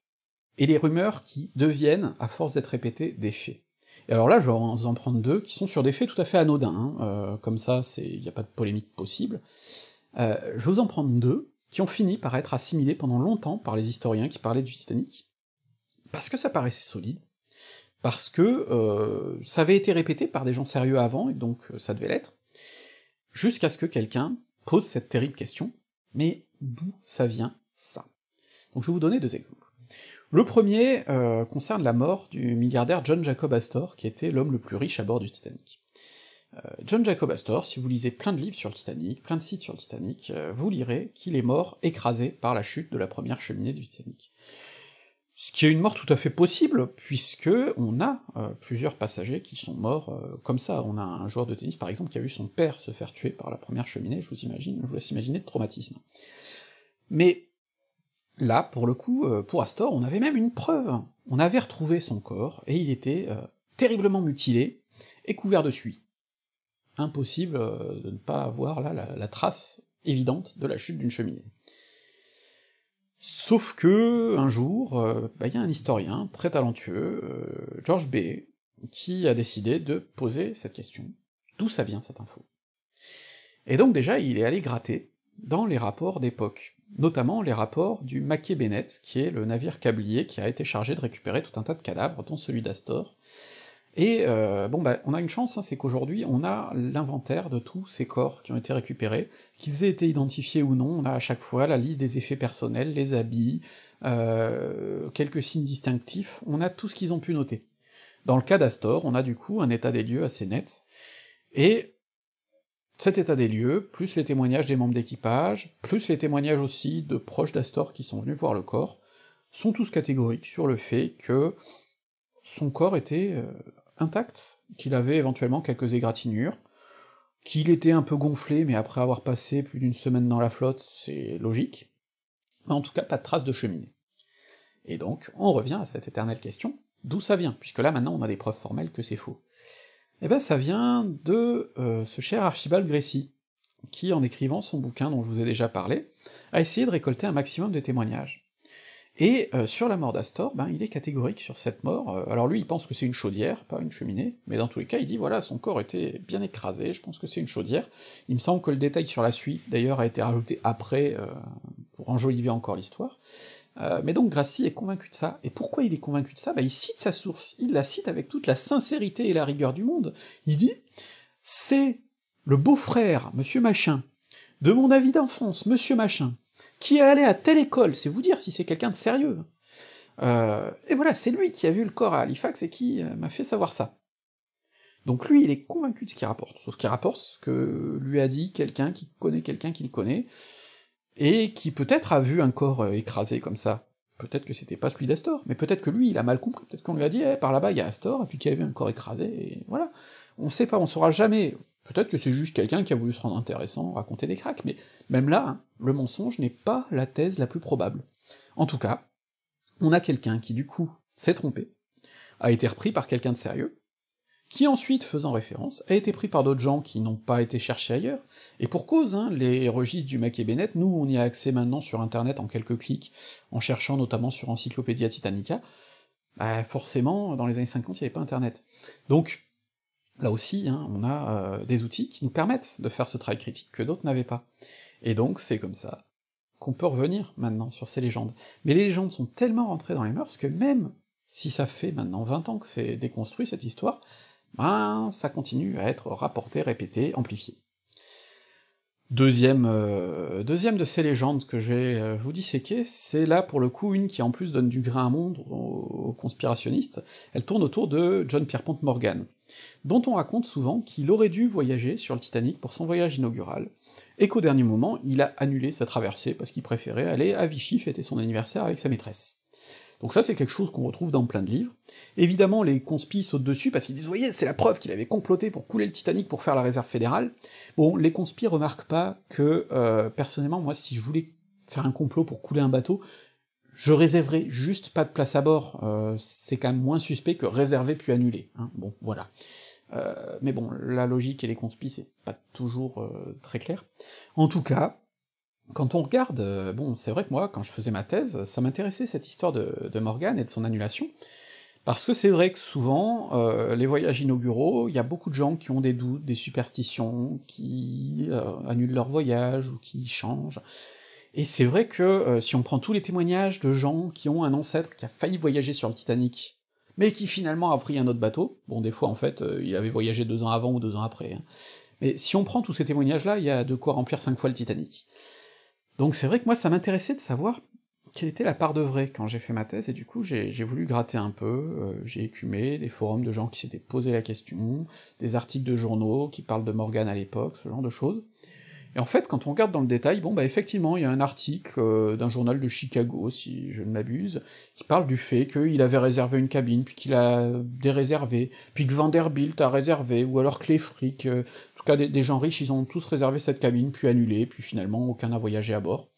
et les rumeurs qui deviennent, à force d'être répétées, des faits. Et alors là, je vais vous en prendre deux, qui sont sur des faits tout à fait anodins, hein. euh, comme ça, il n'y a pas de polémique possible. Euh, je vais vous en prendre deux, qui ont fini par être assimilés pendant longtemps par les historiens qui parlaient du Titanic, parce que ça paraissait solide, parce que euh, ça avait été répété par des gens sérieux avant, et donc ça devait l'être, jusqu'à ce que quelqu'un pose cette terrible question, mais d'où ça vient ça Donc je vais vous donner deux exemples. Le premier euh, concerne la mort du milliardaire John Jacob Astor, qui était l'homme le plus riche à bord du Titanic. Euh, John Jacob Astor, si vous lisez plein de livres sur le Titanic, plein de sites sur le Titanic, euh, vous lirez qu'il est mort écrasé par la chute de la première cheminée du Titanic. Ce qui est une mort tout à fait possible, puisque on a plusieurs passagers qui sont morts comme ça. On a un joueur de tennis, par exemple, qui a vu son père se faire tuer par la première cheminée, je vous imagine, je vous laisse imaginer de traumatisme. Mais Là, pour le coup, euh, pour Astor, on avait même une preuve On avait retrouvé son corps, et il était euh, terriblement mutilé, et couvert de suie. Impossible euh, de ne pas avoir là la, trace évidente de la chute d'une cheminée. Sauf que, un jour, bah, il y a un historien très talentueux, George B., qui a décidé de poser cette question. D'où ça vient cette info Et donc déjà, il est allé gratter dans les rapports d'époque, notamment les rapports du Mackay Bennett, qui est le navire câblier qui a été chargé de récupérer tout un tas de cadavres, dont celui d'Astor. Et euh, bon bah on a une chance, hein, c'est qu'aujourd'hui on a l'inventaire de tous ces corps qui ont été récupérés, qu'ils aient été identifiés ou non, on a à chaque fois la liste des effets personnels, les habits, euh, quelques signes distinctifs, on a tout ce qu'ils ont pu noter. Dans le cas d'Astor, on a du coup un état des lieux assez net, et cet état des lieux, plus les témoignages des membres d'équipage, plus les témoignages aussi de proches d'Astor qui sont venus voir le corps, sont tous catégoriques sur le fait que son corps était euh, intact, qu'il avait éventuellement quelques égratignures, qu'il était un peu gonflé, mais après avoir passé plus d'une semaine dans la flotte, c'est logique, mais en tout cas pas de traces de cheminée. Et donc, on revient à cette éternelle question, d'où ça vient, puisque là maintenant on a des preuves formelles que c'est faux. Eh ben ça vient de euh, ce cher Archibald Gracie, qui, en écrivant son bouquin dont je vous ai déjà parlé, a essayé de récolter un maximum de témoignages. Et euh, sur la mort d'Astor, ben, il est catégorique sur cette mort, euh, alors lui il pense que c'est une chaudière, pas une cheminée, mais dans tous les cas il dit voilà, son corps était bien écrasé, je pense que c'est une chaudière, il me semble que le détail sur la suite d'ailleurs a été rajouté après, pour enjoliver encore l'histoire, euh, mais donc Grassi est convaincu de ça. Et pourquoi il est convaincu de ça Bah il cite sa source, il la cite avec toute la sincérité et la rigueur du monde. Il dit « C'est le beau-frère, monsieur Machin, de mon avis d'enfance, monsieur Machin, qui est allé à telle école, c'est vous dire si c'est quelqu'un de sérieux. Euh, et voilà, c'est lui qui a vu le corps à Halifax et qui euh, m'a fait savoir ça. » Donc lui, il est convaincu de ce qu'il rapporte, sauf qu'il rapporte ce que lui a dit quelqu'un qui connaît quelqu'un qu'il connaît, et qui peut-être a vu un corps euh, écrasé comme ça. Peut-être que c'était pas celui d'Astor, mais peut-être que lui, il a mal compris, peut-être qu'on lui a dit eh, par là-bas il y a Astor, et puis qu'il y a vu un corps écrasé, et voilà. On sait pas, on saura jamais. Peut-être que c'est juste quelqu'un qui a voulu se rendre intéressant, raconter des cracks, mais même là, hein, le mensonge n'est pas la thèse la plus probable. En tout cas, on a quelqu'un qui du coup s'est trompé, a été repris par quelqu'un de sérieux, qui ensuite, faisant référence, a été pris par d'autres gens qui n'ont pas été cherchés ailleurs, et pour cause, hein, les registres du Mac et Bennett, nous on y a accès maintenant sur internet en quelques clics, en cherchant notamment sur Encyclopédia Titanica, bah forcément, dans les années 50, il n'y avait pas internet. Donc, là aussi, hein, on a euh, des outils qui nous permettent de faire ce travail critique que d'autres n'avaient pas. Et donc, c'est comme ça qu'on peut revenir maintenant sur ces légendes. Mais les légendes sont tellement rentrées dans les mœurs que même si ça fait maintenant 20 ans que c'est déconstruit cette histoire, ben ça continue à être rapporté, répété, amplifié. Deuxième, euh, deuxième de ces légendes que je euh, vous disséquer, c'est là pour le coup une qui en plus donne du grain à monde aux conspirationnistes, elle tourne autour de John Pierpont Morgan, dont on raconte souvent qu'il aurait dû voyager sur le Titanic pour son voyage inaugural, et qu'au dernier moment il a annulé sa traversée parce qu'il préférait aller à Vichy fêter son anniversaire avec sa maîtresse. Donc ça, c'est quelque chose qu'on retrouve dans plein de livres. Évidemment, les conspis sautent dessus parce qu'ils disent « Voyez, c'est la preuve qu'il avait comploté pour couler le Titanic pour faire la réserve fédérale ». Bon, les conspis remarquent pas que, euh, personnellement, moi, si je voulais faire un complot pour couler un bateau, je réserverais juste pas de place à bord, euh, c'est quand même moins suspect que réserver puis annuler, hein, bon, voilà. Euh, mais bon, la logique et les conspices c'est pas toujours très clair. En tout cas, quand on regarde, euh, bon, c'est vrai que moi, quand je faisais ma thèse, ça m'intéressait cette histoire de, de Morgane et de son annulation, parce que c'est vrai que souvent, euh, les voyages inauguraux, il y a beaucoup de gens qui ont des doutes, des superstitions, qui euh, annulent leur voyage ou qui changent. Et c'est vrai que si on prend tous les témoignages de gens qui ont un ancêtre qui a failli voyager sur le Titanic, mais qui finalement a pris un autre bateau, bon des fois en fait il avait voyagé deux ans avant ou deux ans après, hein, mais si on prend tous ces témoignages-là, il y a de quoi remplir cinq fois le Titanic. Donc c'est vrai que moi ça m'intéressait de savoir quelle était la part de vrai quand j'ai fait ma thèse, et du coup j'ai voulu gratter un peu, euh, j'ai écumé des forums de gens qui s'étaient posé la question, des articles de journaux qui parlent de Morgan à l'époque, ce genre de choses, et en fait, quand on regarde dans le détail, bon bah effectivement, il y a un article euh, d'un journal de Chicago, si je ne m'abuse, qui parle du fait qu'il avait réservé une cabine, puis qu'il a déréservé, puis que Vanderbilt a réservé, ou alors que les euh, en tout cas des, gens riches, ils ont tous réservé cette cabine, puis annulé, puis finalement aucun n'a voyagé à bord.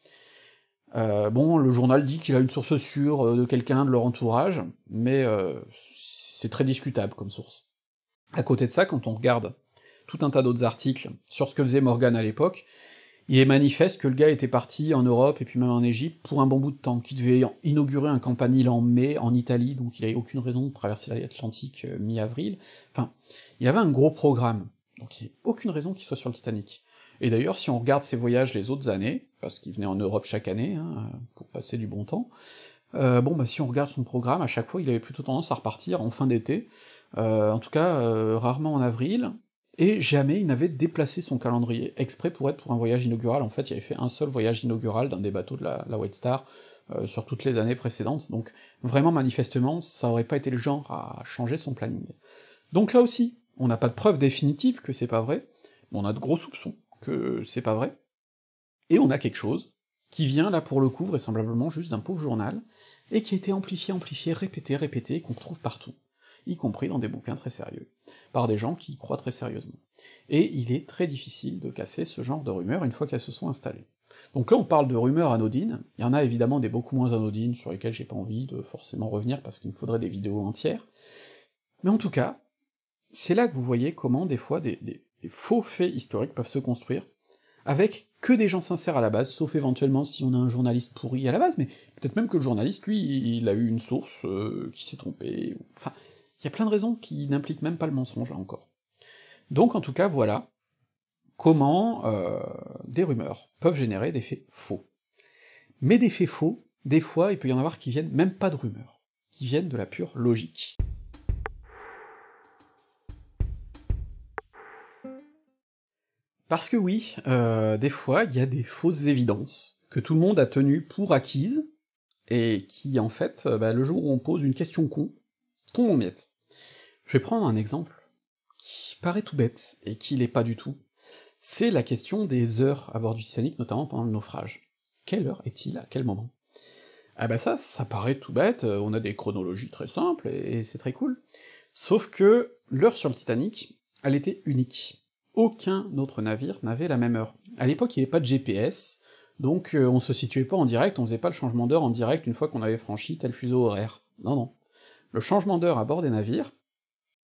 Euh, bon, le journal dit qu'il a une source sûre de quelqu'un de leur entourage, mais c'est très discutable comme source. À côté de ça, quand on regarde tout un tas d'autres articles sur ce que faisait Morgan à l'époque, il est manifeste que le gars était parti en Europe et puis même en Égypte pour un bon bout de temps, qu'il devait inaugurer un campanile en mai en Italie, donc il n'avait aucune raison de traverser l'Atlantique euh, mi-avril. Enfin, il avait un gros programme, donc il n'y a aucune raison qu'il soit sur le Titanic. Et d'ailleurs, si on regarde ses voyages les autres années, parce qu'il venait en Europe chaque année, hein, pour passer du bon temps, euh, bon bah si on regarde son programme, à chaque fois il avait plutôt tendance à repartir en fin d'été, euh, en tout cas euh, rarement en avril, et jamais il n'avait déplacé son calendrier exprès pour être pour un voyage inaugural. En fait, il avait fait un seul voyage inaugural d'un des bateaux de la, White Star euh, sur toutes les années précédentes, donc vraiment manifestement, ça aurait pas été le genre à changer son planning. Donc là aussi, on n'a pas de preuve définitive que c'est pas vrai, mais on a de gros soupçons que c'est pas vrai, et on a quelque chose qui vient là pour le coup vraisemblablement juste d'un pauvre journal, et qui a été amplifié, amplifié, répété, répété, qu'on retrouve partout y compris dans des bouquins très sérieux, par des gens qui y croient très sérieusement. Et il est très difficile de casser ce genre de rumeurs une fois qu'elles se sont installées. Donc là on parle de rumeurs anodines, il y en a évidemment des beaucoup moins anodines sur lesquelles j'ai pas envie de forcément revenir parce qu'il me faudrait des vidéos entières, mais en tout cas, c'est là que vous voyez comment des fois des, faux faits historiques peuvent se construire avec que des gens sincères à la base, sauf éventuellement si on a un journaliste pourri à la base, mais peut-être même que le journaliste, lui, il a eu une source euh, qui s'est trompée, ou... enfin, il y a plein de raisons qui n'impliquent même pas le mensonge, là encore. Donc en tout cas, voilà comment euh, des rumeurs peuvent générer des faits faux. Mais des faits faux, des fois, il peut y en avoir qui viennent même pas de rumeurs, qui viennent de la pure logique. Parce que oui, euh, des fois, il y a des fausses évidences que tout le monde a tenues pour acquises, et qui, en fait, euh, bah, le jour où on pose une question con, je vais prendre un exemple qui paraît tout bête, et qui l'est pas du tout. C'est la question des heures à bord du Titanic, notamment pendant le naufrage. Quelle heure est-il à quel moment Ah bah ça, ça paraît tout bête, euh, on a des chronologies très simples, et c'est très cool. Sauf que l'heure sur le Titanic, elle était unique. Aucun autre navire n'avait la même heure. À l'époque, il n'y avait pas de GPS, donc euh, on se situait pas en direct, on faisait pas le changement d'heure en direct une fois qu'on avait franchi tel fuseau horaire. Non, non le changement d'heure à bord des navires,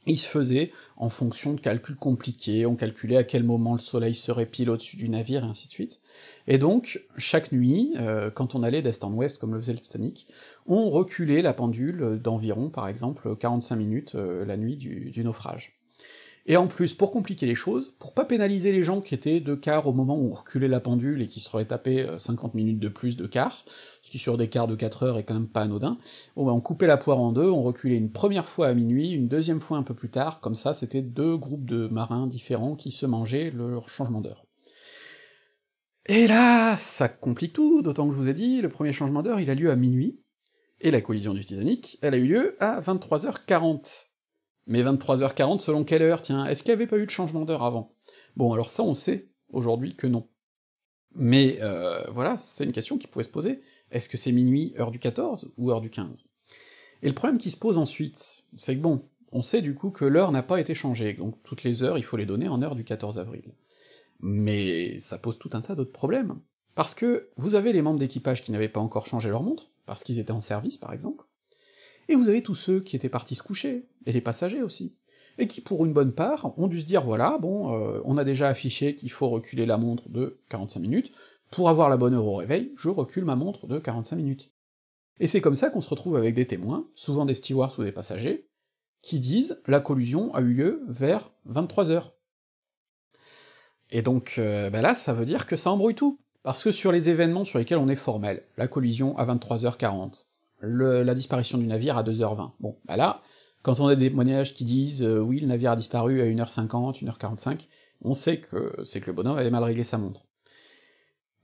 il se faisait en fonction de calculs compliqués, on calculait à quel moment le soleil serait pile au-dessus du navire, et ainsi de suite. Et donc, chaque nuit, euh, quand on allait d'est en ouest, comme le faisait le Titanic, on reculait la pendule d'environ, par exemple, 45 minutes euh, la nuit du naufrage. Et en plus, pour compliquer les choses, pour pas pénaliser les gens qui étaient de quart au moment où on reculait la pendule et qui seraient tapés 50 euh, minutes de plus de quart, ce qui sur des quarts de 4 heures est quand même pas anodin, ben, on coupait la poire en deux, on reculait une première fois à minuit, une deuxième fois un peu plus tard, comme ça c'était deux groupes de marins différents qui se mangeaient leur changement d'heure. Et là, ça complique tout, d'autant que je vous ai dit, le premier changement d'heure il a lieu à minuit, et la collision du Titanic, elle a eu lieu à 23h40. Mais 23h40 selon quelle heure, tiens, est-ce qu'il n'y avait pas eu de changement d'heure avant Bon, alors ça on sait aujourd'hui que non. Mais euh, voilà, c'est une question qui pouvait se poser, est-ce que c'est minuit, heure du 14, ou heure du 15 Et le problème qui se pose ensuite, c'est que bon, on sait du coup que l'heure n'a pas été changée, donc toutes les heures, il faut les donner en heure du 14 avril. Mais ça pose tout un tas d'autres problèmes, parce que vous avez les membres d'équipage qui n'avaient pas encore changé leur montre, parce qu'ils étaient en service par exemple, et vous avez tous ceux qui étaient partis se coucher, et les passagers aussi, et qui pour une bonne part ont dû se dire voilà, bon, euh, on a déjà affiché qu'il faut reculer la montre de 45 minutes, pour avoir la bonne heure au réveil, je recule ma montre de 45 minutes. Et c'est comme ça qu'on se retrouve avec des témoins, souvent des stewards ou des passagers, qui disent la collusion a eu lieu vers 23h. Et donc euh, ben là, ça veut dire que ça embrouille tout, parce que sur les événements sur lesquels on est formel, la collision à 23h40, la disparition du navire à 2h20. Bon, bah là, quand on a des témoignages qui disent euh, oui, le navire a disparu à 1h50, 1h45, on sait que c'est que le bonhomme avait mal réglé sa montre.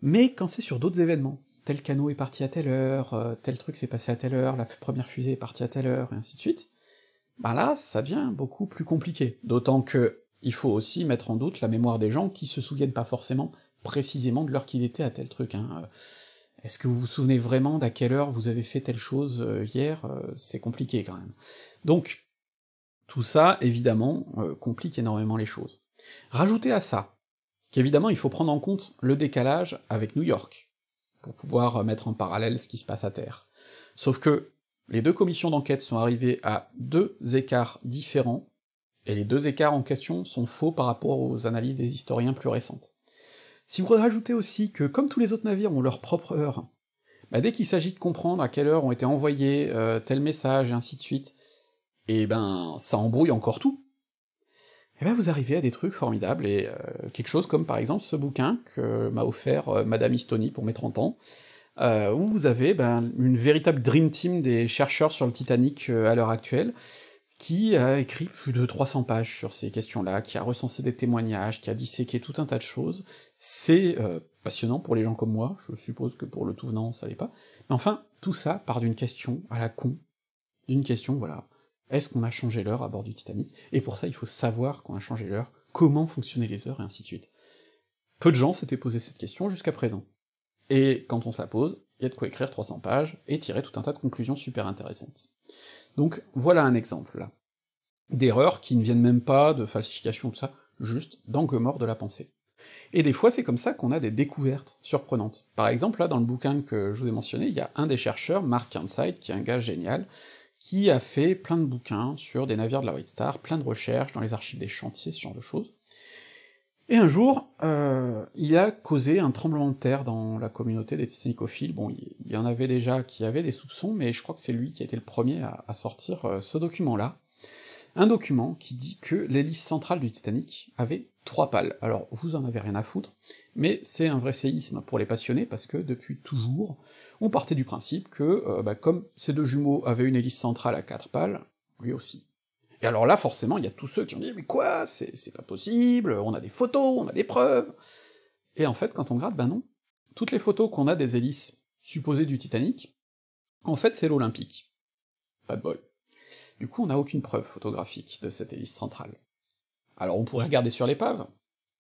Mais quand c'est sur d'autres événements, tel canot est parti à telle heure, euh, tel truc s'est passé à telle heure, la première fusée est partie à telle heure, et ainsi de suite, bah là, ça devient beaucoup plus compliqué. D'autant que il faut aussi mettre en doute la mémoire des gens qui se souviennent pas forcément précisément de l'heure qu'il était à tel truc, hein. Euh, est-ce que vous vous souvenez vraiment d'à quelle heure vous avez fait telle chose euh, hier euh, C'est compliqué quand même. Donc, tout ça, évidemment, euh, complique énormément les choses. Rajoutez à ça qu'évidemment il faut prendre en compte le décalage avec New York, pour pouvoir mettre en parallèle ce qui se passe à Terre. Sauf que les deux commissions d'enquête sont arrivées à deux écarts différents, et les deux écarts en question sont faux par rapport aux analyses des historiens plus récentes. Si vous rajoutez aussi que, comme tous les autres navires ont leur propre heure, bah, dès qu'il s'agit de comprendre à quelle heure ont été envoyés euh, tel message, et ainsi de suite, et eh ben ça embrouille encore tout. Et eh ben vous arrivez à des trucs formidables, et euh, quelque chose comme par exemple ce bouquin que m'a offert euh, Madame Istoni pour mes 30 ans, où vous avez ben, une véritable dream team des chercheurs sur le Titanic à l'heure actuelle, qui a écrit plus de 300 pages sur ces questions-là, qui a recensé des témoignages, qui a disséqué tout un tas de choses. C'est euh, passionnant pour les gens comme moi, je suppose que pour le tout venant, ça l'est pas. Mais enfin, tout ça part d'une question à la con, d'une question, voilà, est-ce qu'on a changé l'heure à bord du Titanic Et pour ça, il faut savoir qu'on a changé l'heure, comment fonctionnaient les heures, et ainsi de suite. Peu de gens s'étaient posé cette question jusqu'à présent. Et quand on se la pose, il y a de quoi écrire 300 pages et tirer tout un tas de conclusions super intéressantes. Donc voilà un exemple, là, d'erreurs qui ne viennent même pas de falsification, tout ça, juste d'angle mort de la pensée. Et des fois c'est comme ça qu'on a des découvertes surprenantes. Par exemple, là, dans le bouquin que je vous ai mentionné, il y a un des chercheurs, Mark Kernside, qui est un gars génial, qui a fait plein de bouquins sur des navires de la White Star, plein de recherches dans les archives des chantiers, ce genre de choses, et un jour, euh, il a causé un tremblement de terre dans la communauté des titanicophiles. Bon, il y, en avait déjà qui avaient des soupçons, mais je crois que c'est lui qui a été le premier à, sortir euh, ce document-là. Un document qui dit que l'hélice centrale du Titanic avait trois pales. Alors, vous en avez rien à foutre, mais c'est un vrai séisme pour les passionnés, parce que depuis toujours, on partait du principe que, euh, bah, comme ces deux jumeaux avaient une hélice centrale à quatre pales, lui aussi et alors là, forcément, il y a tous ceux qui ont dit « Mais quoi C'est pas possible, on a des photos, on a des preuves !» Et en fait, quand on gratte, ben non. Toutes les photos qu'on a des hélices supposées du Titanic, en fait c'est l'Olympique. Pas de bol. Du coup, on n'a aucune preuve photographique de cette hélice centrale. Alors on pourrait regarder sur l'épave,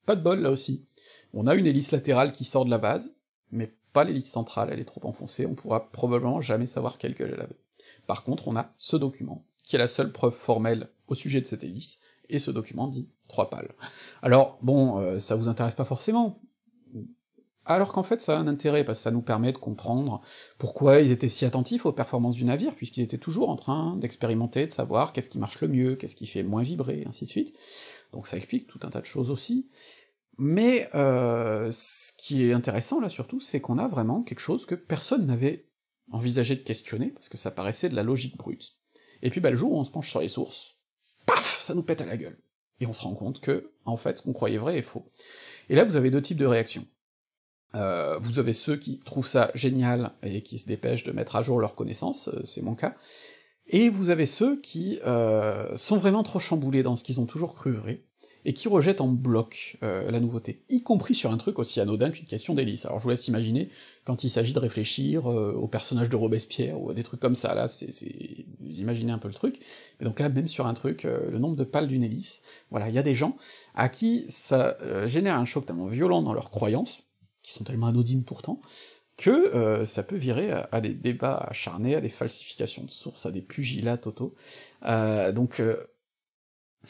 pas de bol là aussi. On a une hélice latérale qui sort de la vase, mais pas l'hélice centrale, elle est trop enfoncée, on pourra probablement jamais savoir quelle que elle avait. Par contre, on a ce document, qui est la seule preuve formelle au sujet de cette hélice, et ce document dit trois pales. Alors bon, euh, ça vous intéresse pas forcément, alors qu'en fait ça a un intérêt, parce que ça nous permet de comprendre pourquoi ils étaient si attentifs aux performances du navire, puisqu'ils étaient toujours en train d'expérimenter, de savoir qu'est-ce qui marche le mieux, qu'est-ce qui fait moins vibrer, et ainsi de suite, donc ça explique tout un tas de choses aussi, mais euh, ce qui est intéressant là surtout, c'est qu'on a vraiment quelque chose que personne n'avait envisagé de questionner, parce que ça paraissait de la logique brute et puis bah, le jour où on se penche sur les sources, paf, ça nous pète à la gueule. Et on se rend compte que, en fait, ce qu'on croyait vrai est faux. Et là, vous avez deux types de réactions. Euh, vous avez ceux qui trouvent ça génial et qui se dépêchent de mettre à jour leurs connaissances, euh, c'est mon cas, et vous avez ceux qui euh, sont vraiment trop chamboulés dans ce qu'ils ont toujours cru vrai, et qui rejette en bloc euh, la nouveauté, y compris sur un truc aussi anodin qu'une question d'hélice. Alors je vous laisse imaginer quand il s'agit de réfléchir euh, au personnage de Robespierre ou à des trucs comme ça, là, c'est... vous imaginez un peu le truc, mais donc là, même sur un truc, euh, le nombre de pales d'une hélice, voilà, il y a des gens à qui ça génère un choc tellement violent dans leurs croyances, qui sont tellement anodines pourtant, que ça peut virer à, des débats acharnés, à des falsifications de sources, à des pugilats totaux. donc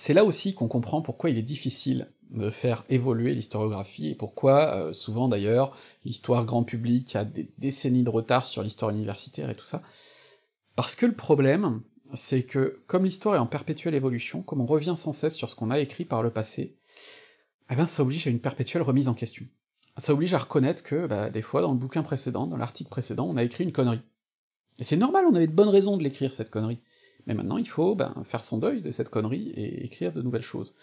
c'est là aussi qu'on comprend pourquoi il est difficile de faire évoluer l'historiographie, et pourquoi, euh, souvent d'ailleurs, l'histoire grand public a des décennies de retard sur l'histoire universitaire et tout ça. Parce que le problème, c'est que, comme l'histoire est en perpétuelle évolution, comme on revient sans cesse sur ce qu'on a écrit par le passé, eh ben ça oblige à une perpétuelle remise en question. Ça oblige à reconnaître que, bah, des fois, dans le bouquin précédent, dans l'article précédent, on a écrit une connerie. Et c'est normal, on avait de bonnes raisons de l'écrire, cette connerie mais maintenant il faut ben, faire son deuil de cette connerie et écrire de nouvelles choses.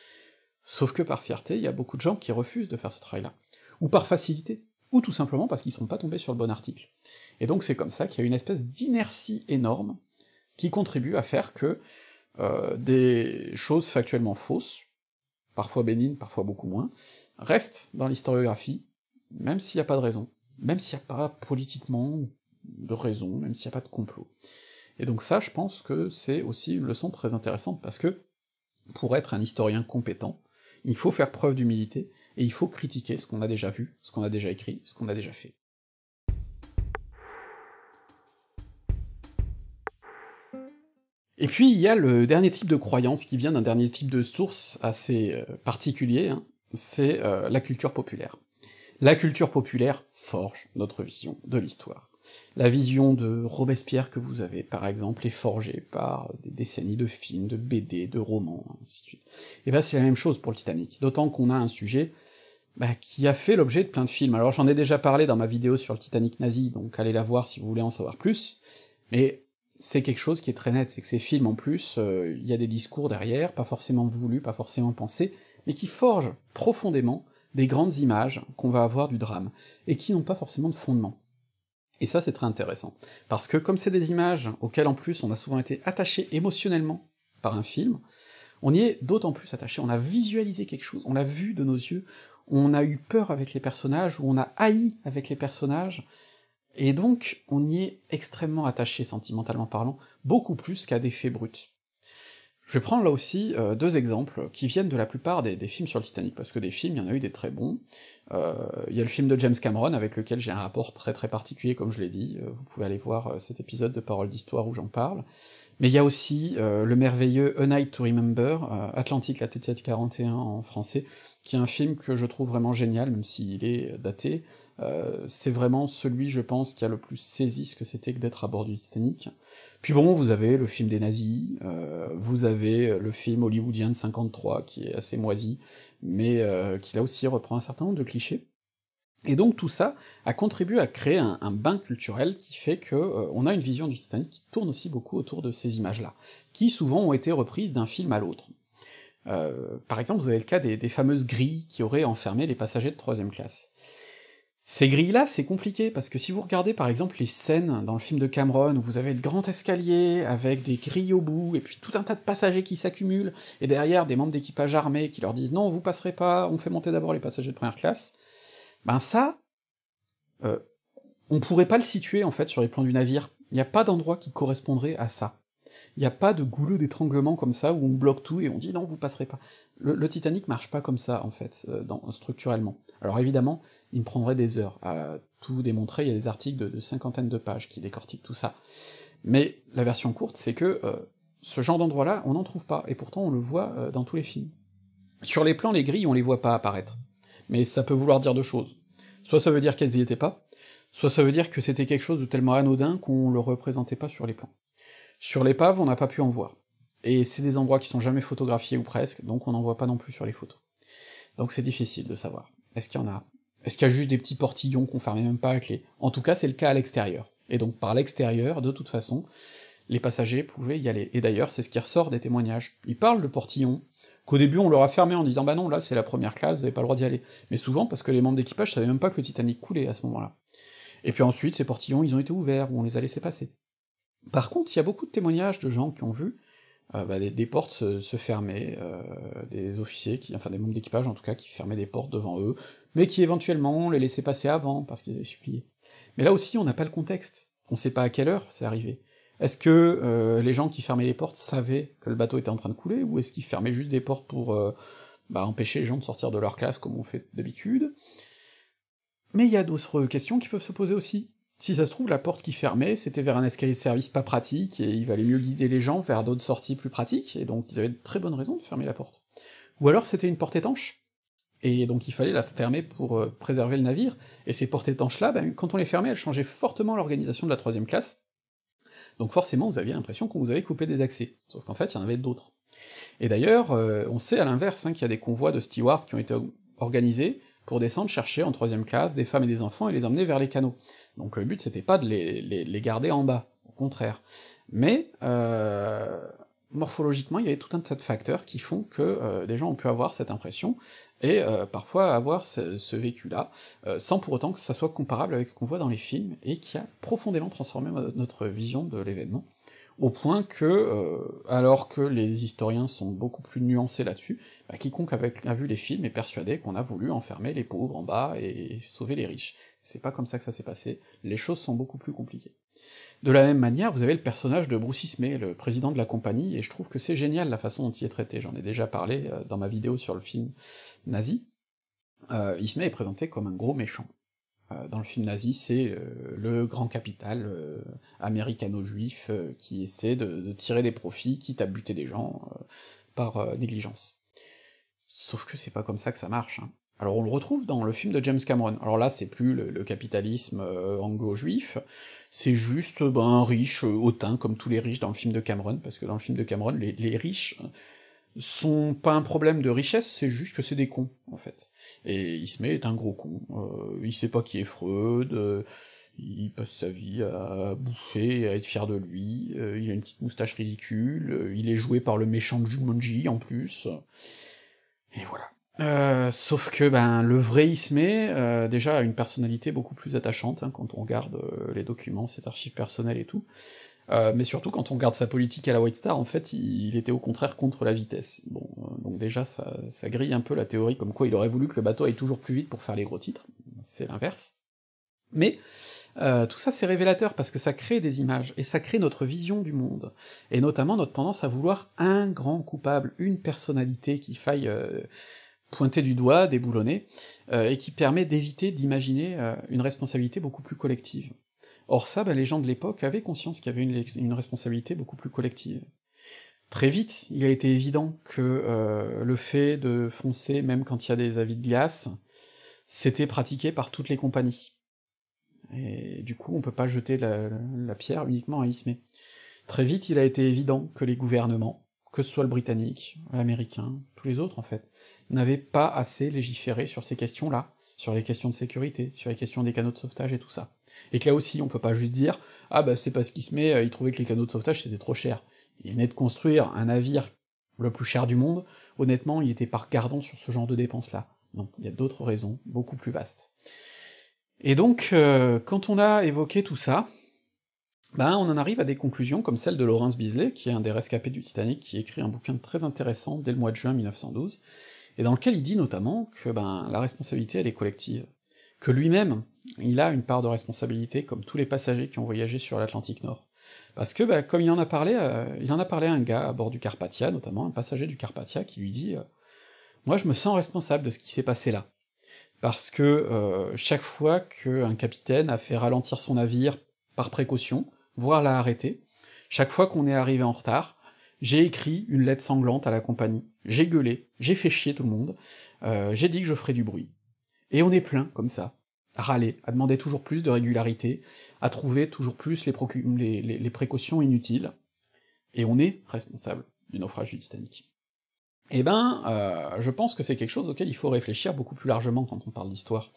Sauf que par fierté, il y a beaucoup de gens qui refusent de faire ce travail-là, ou par facilité, ou tout simplement parce qu'ils sont pas tombés sur le bon article. Et donc c'est comme ça qu'il y a une espèce d'inertie énorme qui contribue à faire que euh, des choses factuellement fausses, parfois bénignes, parfois beaucoup moins, restent dans l'historiographie, même s'il n'y a pas de raison, même s'il n'y a pas politiquement de raison, même s'il n'y a pas de complot. Et donc ça, je pense que c'est aussi une leçon très intéressante, parce que pour être un historien compétent, il faut faire preuve d'humilité, et il faut critiquer ce qu'on a déjà vu, ce qu'on a déjà écrit, ce qu'on a déjà fait. Et puis il y a le dernier type de croyance qui vient d'un dernier type de source assez euh, particulier, hein. c'est euh, la culture populaire. La culture populaire forge notre vision de l'histoire. La vision de Robespierre que vous avez, par exemple, est forgée par des décennies de films, de BD, de romans, ainsi de suite. Et eh ben, c'est la même chose pour le Titanic, d'autant qu'on a un sujet bah, qui a fait l'objet de plein de films. Alors j'en ai déjà parlé dans ma vidéo sur le Titanic nazi, donc allez la voir si vous voulez en savoir plus, mais c'est quelque chose qui est très net, c'est que ces films en plus, euh, il y a des discours derrière, pas forcément voulus, pas forcément pensés, mais qui forgent profondément des grandes images qu'on va avoir du drame, et qui n'ont pas forcément de fondement. Et ça, c'est très intéressant. Parce que comme c'est des images auxquelles en plus on a souvent été attaché émotionnellement par un film, on y est d'autant plus attaché, on a visualisé quelque chose, on l'a vu de nos yeux, on a eu peur avec les personnages, ou on a haï avec les personnages, et donc on y est extrêmement attaché sentimentalement parlant, beaucoup plus qu'à des faits bruts. Je vais prendre là aussi euh, deux exemples qui viennent de la plupart des, films sur le Titanic, parce que des films, il y en a eu des très bons. Euh, il y a le film de James Cameron, avec lequel j'ai un rapport très très particulier, comme je l'ai dit, euh, vous pouvez aller voir cet épisode de Parole d'Histoire où j'en parle. Mais il y a aussi euh, le merveilleux A Night to Remember, euh, Atlantique, la Tétienne 41 en français, qui est un film que je trouve vraiment génial, même s'il est daté. Euh, c'est vraiment celui, je pense, qui a le plus saisi ce que c'était que d'être à bord du Titanic. Puis bon, vous avez le film des nazis, vous avez le film hollywoodien de 53, qui est assez moisi, mais qui là aussi reprend un certain nombre de clichés. Et donc tout ça a contribué à créer un, bain culturel qui fait que euh, on a une vision du Titanic qui tourne aussi beaucoup autour de ces images-là, qui souvent ont été reprises d'un film à l'autre. Euh, par exemple, vous avez le cas des, des, fameuses grilles qui auraient enfermé les passagers de troisième classe. Ces grilles-là, c'est compliqué, parce que si vous regardez par exemple les scènes dans le film de Cameron, où vous avez de grands escaliers avec des grilles au bout, et puis tout un tas de passagers qui s'accumulent, et derrière des membres d'équipage armés qui leur disent « non, vous passerez pas, on fait monter d'abord les passagers de première classe », ben ça, euh, on pourrait pas le situer en fait sur les plans du navire. Il n'y a pas d'endroit qui correspondrait à ça. Il n'y a pas de goulot d'étranglement comme ça où on bloque tout et on dit non, vous passerez pas. Le, Titanic marche pas comme ça en fait, euh, structurellement. Alors évidemment, il me prendrait des heures à tout démontrer, il y a des articles de, cinquantaine de pages qui décortiquent tout ça. Mais la version courte, c'est que euh, ce genre d'endroit-là, on n'en trouve pas, et pourtant on le voit dans tous les films. Sur les plans, les grilles, on les voit pas apparaître mais ça peut vouloir dire deux choses. Soit ça veut dire qu'elles y étaient pas, soit ça veut dire que c'était quelque chose de tellement anodin qu'on le représentait pas sur les plans. Sur l'épave, on n'a pas pu en voir. Et c'est des endroits qui sont jamais photographiés ou presque, donc on n'en voit pas non plus sur les photos. Donc c'est difficile de savoir. Est-ce qu'il y en a Est-ce qu'il y a juste des petits portillons qu'on fermait même pas à clé En tout cas, c'est le cas à l'extérieur. Et donc par l'extérieur, de toute façon, les passagers pouvaient y aller. Et d'ailleurs, c'est ce qui ressort des témoignages. Ils parlent de portillons, qu'au début on leur a fermé en disant bah non, là c'est la première classe, vous avez pas le droit d'y aller. Mais souvent parce que les membres d'équipage savaient même pas que le Titanic coulait à ce moment-là. Et puis ensuite, ces portillons, ils ont été ouverts, ou on les a laissés passer. Par contre, il y a beaucoup de témoignages de gens qui ont vu euh, bah, des, portes se, fermer, euh, des officiers, qui, enfin des membres d'équipage en tout cas, qui fermaient des portes devant eux, mais qui éventuellement les laissaient passer avant, parce qu'ils avaient supplié. Mais là aussi, on n'a pas le contexte. On sait pas à quelle heure c'est arrivé. Est-ce que euh, les gens qui fermaient les portes savaient que le bateau était en train de couler, ou est-ce qu'ils fermaient juste des portes pour euh, bah, empêcher les gens de sortir de leur classe comme on fait d'habitude Mais il y a d'autres questions qui peuvent se poser aussi. Si ça se trouve, la porte qui fermait, c'était vers un escalier de service pas pratique, et il valait mieux guider les gens vers d'autres sorties plus pratiques, et donc ils avaient de très bonnes raisons de fermer la porte. Ou alors c'était une porte étanche, et donc il fallait la fermer pour euh, préserver le navire, et ces portes étanches-là, ben, quand on les fermait, elles changeaient fortement l'organisation de la troisième classe, donc forcément vous aviez l'impression qu'on vous avait coupé des accès, sauf qu'en fait il y en avait d'autres. Et d'ailleurs, euh, on sait à l'inverse hein, qu'il y a des convois de stewards qui ont été organisés pour descendre chercher en troisième classe des femmes et des enfants et les emmener vers les canaux. Donc le but c'était pas de les, garder en bas, au contraire. Mais euh, morphologiquement, il y avait tout un tas de facteurs qui font que des euh, les gens ont pu avoir cette impression, et euh, parfois avoir ce, vécu-là, euh, sans pour autant que ça soit comparable avec ce qu'on voit dans les films, et qui a profondément transformé notre vision de l'événement, au point que, alors que les historiens sont beaucoup plus nuancés là-dessus, bah, quiconque a vu les films est persuadé qu'on a voulu enfermer les pauvres en bas et sauver les riches. C'est pas comme ça que ça s'est passé, les choses sont beaucoup plus compliquées. De la même manière, vous avez le personnage de Bruce Ismay, le président de la compagnie, et je trouve que c'est génial la façon dont il est traité, j'en ai déjà parlé euh, dans ma vidéo sur le film nazi. Euh, Ismay est présenté comme un gros méchant. Euh, dans le film nazi, c'est le grand capital américano-juif qui essaie de, de, tirer des profits, quitte à buter des gens par négligence. Sauf que c'est pas comme ça que ça marche. Hein. Alors on le retrouve dans le film de James Cameron. Alors là, c'est plus le, capitalisme euh, anglo-juif, c'est juste euh, ben, un riche euh, hautain, comme tous les riches dans le film de Cameron, parce que dans le film de Cameron, les, riches sont pas un problème de richesse, c'est juste que c'est des cons, en fait. Et Ismay est un gros con. il sait pas qui est Freud, il passe sa vie à bouffer, à être fier de lui, il a une petite moustache ridicule, il est joué par le méchant de Jumanji, en plus... Et voilà. Euh, sauf que ben le vrai Ismé euh, déjà a une personnalité beaucoup plus attachante hein, quand on regarde euh, les documents, ses archives personnelles et tout. mais surtout quand on regarde sa politique à la White Star, en fait, il, était au contraire contre la vitesse. Bon, donc déjà ça, grille un peu la théorie comme quoi il aurait voulu que le bateau aille toujours plus vite pour faire les gros titres. C'est l'inverse. Mais tout ça c'est révélateur parce que ça crée des images, et ça crée notre vision du monde, et notamment notre tendance à vouloir un grand coupable, une personnalité qui faille pointé du doigt, déboulonné, euh, et qui permet d'éviter d'imaginer euh, une responsabilité beaucoup plus collective. Or ça, ben, les gens de l'époque avaient conscience qu'il y avait une, responsabilité beaucoup plus collective. Très vite, il a été évident que euh, le fait de foncer, même quand il y a des avis de glace, c'était pratiqué par toutes les compagnies. Et du coup, on peut pas jeter la, la pierre uniquement à Ismé. Très vite, il a été évident que les gouvernements, que ce soit le britannique, l'américain, les autres en fait, n'avaient pas assez légiféré sur ces questions-là, sur les questions de sécurité, sur les questions des canaux de sauvetage et tout ça. Et que là aussi, on peut pas juste dire « Ah bah c'est parce qu'il se met, euh, il trouvait que les canaux de sauvetage c'était trop cher ». Il venait de construire un navire le plus cher du monde, honnêtement, il était par regardant sur ce genre de dépenses-là. Non, il y a d'autres raisons, beaucoup plus vastes. Et donc, euh, quand on a évoqué tout ça, ben, on en arrive à des conclusions comme celle de Laurence Bisley, qui est un des rescapés du Titanic, qui écrit un bouquin très intéressant dès le mois de juin 1912, et dans lequel il dit notamment que ben, la responsabilité elle est collective, que lui-même, il a une part de responsabilité comme tous les passagers qui ont voyagé sur l'Atlantique Nord. Parce que, ben, comme il en a parlé, euh, il en a parlé à un gars à bord du Carpathia, notamment, un passager du Carpathia, qui lui dit euh, Moi je me sens responsable de ce qui s'est passé là. » Parce que euh, chaque fois qu'un capitaine a fait ralentir son navire par précaution, voire l'a arrêté. Chaque fois qu'on est arrivé en retard, j'ai écrit une lettre sanglante à la compagnie, j'ai gueulé, j'ai fait chier tout le monde, euh, j'ai dit que je ferais du bruit. Et on est plein, comme ça, à râler, à demander toujours plus de régularité, à trouver toujours plus les, les, précautions inutiles, et on est responsable du naufrage du Titanic. Eh ben, euh, je pense que c'est quelque chose auquel il faut réfléchir beaucoup plus largement quand on parle d'histoire.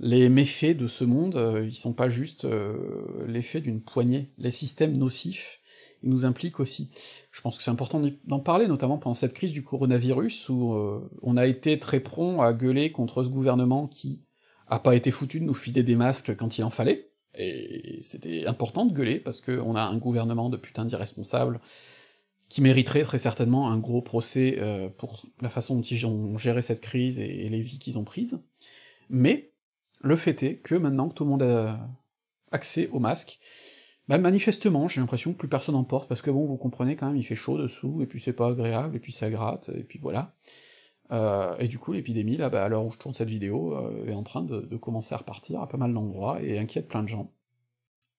Les méfaits de ce monde, euh, ils sont pas juste euh, l'effet d'une poignée. Les systèmes nocifs, ils nous impliquent aussi. Je pense que c'est important d'en parler, notamment pendant cette crise du coronavirus, où euh, on a été très prompt à gueuler contre ce gouvernement qui a pas été foutu de nous filer des masques quand il en fallait, et c'était important de gueuler, parce qu'on a un gouvernement de putain d'irresponsables, qui mériterait très certainement un gros procès pour la façon dont ils ont géré cette crise et les vies qu'ils ont prises, mais le fait est que maintenant que tout le monde a accès au masque, bah manifestement, j'ai l'impression que plus personne en porte, parce que bon, vous comprenez quand même, il fait chaud dessous, et puis c'est pas agréable, et puis ça gratte, et puis voilà. Euh, et du coup, l'épidémie, là, bah, à l'heure où je tourne cette vidéo, euh, est en train de, commencer à repartir à pas mal d'endroits, et inquiète plein de gens.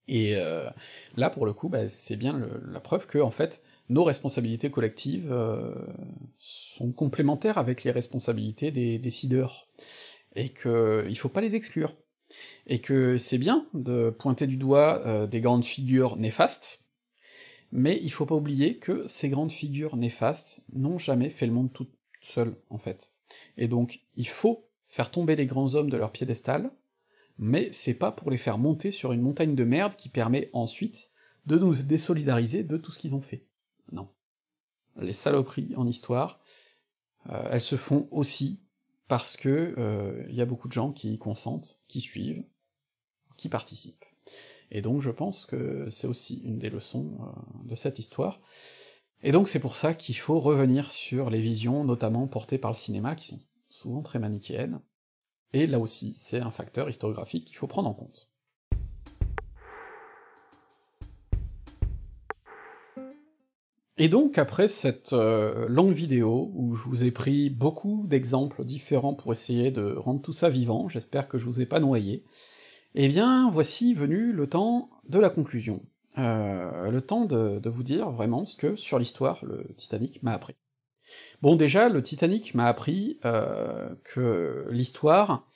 Et euh, là, pour le coup, bah, c'est bien la preuve que, en fait, nos responsabilités collectives sont complémentaires avec les responsabilités des décideurs et qu'il il faut pas les exclure. Et que c'est bien de pointer du doigt euh, des grandes figures néfastes, mais il faut pas oublier que ces grandes figures néfastes n'ont jamais fait le monde toutes seules, en fait. Et donc, il faut faire tomber les grands hommes de leur piédestal, mais c'est pas pour les faire monter sur une montagne de merde qui permet ensuite de nous désolidariser de tout ce qu'ils ont fait. Non. Les saloperies en histoire, euh, elles se font aussi parce que il euh, y a beaucoup de gens qui y consentent, qui suivent, qui participent. Et donc je pense que c'est aussi une des leçons euh, de cette histoire. Et donc c'est pour ça qu'il faut revenir sur les visions, notamment portées par le cinéma, qui sont souvent très manichéennes, et là aussi c'est un facteur historiographique qu'il faut prendre en compte. Et donc après cette euh, longue vidéo, où je vous ai pris beaucoup d'exemples différents pour essayer de rendre tout ça vivant, j'espère que je vous ai pas noyé, eh bien voici venu le temps de la conclusion, euh, le temps de, vous dire vraiment ce que, sur l'histoire, le Titanic m'a appris. Bon déjà, le Titanic m'a appris euh, que l'histoire,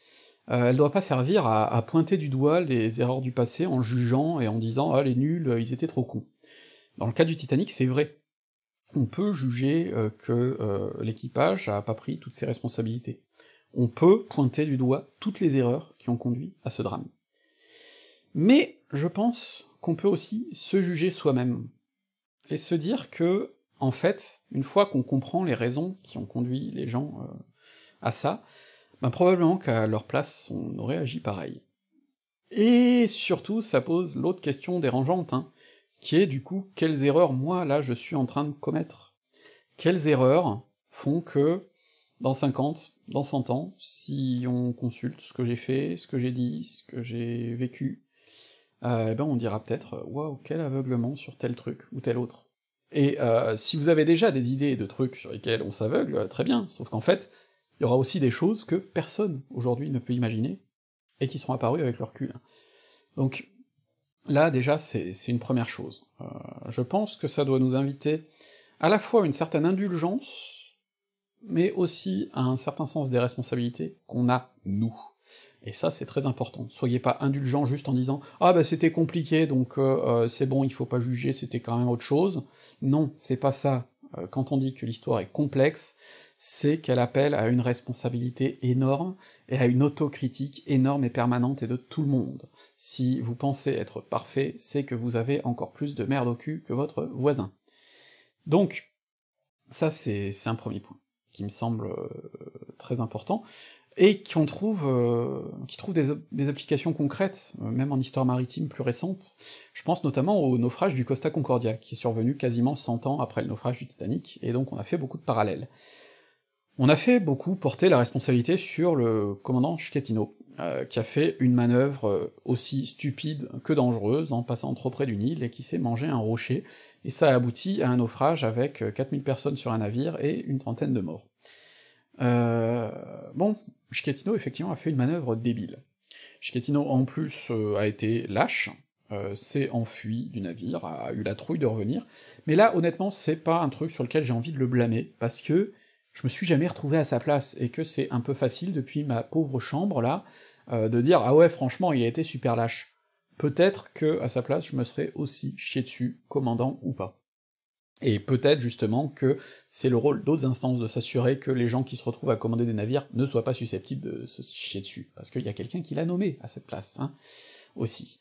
elle doit pas servir à, à, pointer du doigt les erreurs du passé en jugeant et en disant « Ah, les nuls, ils étaient trop cons ». Dans le cas du Titanic, c'est vrai on peut juger euh, que euh, l'équipage n'a pas pris toutes ses responsabilités. On peut pointer du doigt toutes les erreurs qui ont conduit à ce drame. Mais je pense qu'on peut aussi se juger soi-même, et se dire que, en fait, une fois qu'on comprend les raisons qui ont conduit les gens euh, à ça, ben probablement qu'à leur place on aurait agi pareil. Et surtout, ça pose l'autre question dérangeante, hein qui est du coup quelles erreurs moi là je suis en train de commettre. Quelles erreurs font que dans 50, dans 100 ans, si on consulte ce que j'ai fait, ce que j'ai dit, ce que j'ai vécu, euh, eh ben on dira peut-être waouh quel aveuglement sur tel truc ou tel autre. Et euh, si vous avez déjà des idées de trucs sur lesquels on s'aveugle, euh, très bien, sauf qu'en fait, il y aura aussi des choses que personne aujourd'hui ne peut imaginer, et qui seront apparues avec le recul. Donc Là, déjà, c'est une première chose. Euh, je pense que ça doit nous inviter à la fois à une certaine indulgence, mais aussi à un certain sens des responsabilités qu'on a, nous. Et ça, c'est très important. Soyez pas indulgent juste en disant « Ah ben c'était compliqué, donc euh, euh, c'est bon, il faut pas juger, c'était quand même autre chose ». Non, c'est pas ça. Quand on dit que l'histoire est complexe, c'est qu'elle appelle à une responsabilité énorme et à une autocritique énorme et permanente et de tout le monde. Si vous pensez être parfait, c'est que vous avez encore plus de merde au cul que votre voisin. Donc, ça c'est un premier point, qui me semble euh, très important, et trouve, euh, qui trouve des, applications concrètes, euh, même en histoire maritime plus récente. Je pense notamment au naufrage du Costa Concordia, qui est survenu quasiment 100 ans après le naufrage du Titanic, et donc on a fait beaucoup de parallèles. On a fait beaucoup porter la responsabilité sur le commandant Schettino, euh, qui a fait une manœuvre euh, aussi stupide que dangereuse en passant trop près d'une île et qui s'est mangé un rocher, et ça a abouti à un naufrage avec 4000 euh, personnes sur un navire et une trentaine de morts. Bon, Schettino, effectivement a fait une manœuvre débile. Schettino, en plus a été lâche, s'est enfui du navire, a eu la trouille de revenir, mais là honnêtement c'est pas un truc sur lequel j'ai envie de le blâmer, parce que je me suis jamais retrouvé à sa place, et que c'est un peu facile depuis ma pauvre chambre là, euh, de dire ah ouais franchement il a été super lâche. Peut-être que à sa place je me serais aussi chié dessus, commandant ou pas. Et peut-être justement que c'est le rôle d'autres instances de s'assurer que les gens qui se retrouvent à commander des navires ne soient pas susceptibles de se chier dessus, parce qu'il y a quelqu'un qui l'a nommé à cette place, hein, aussi.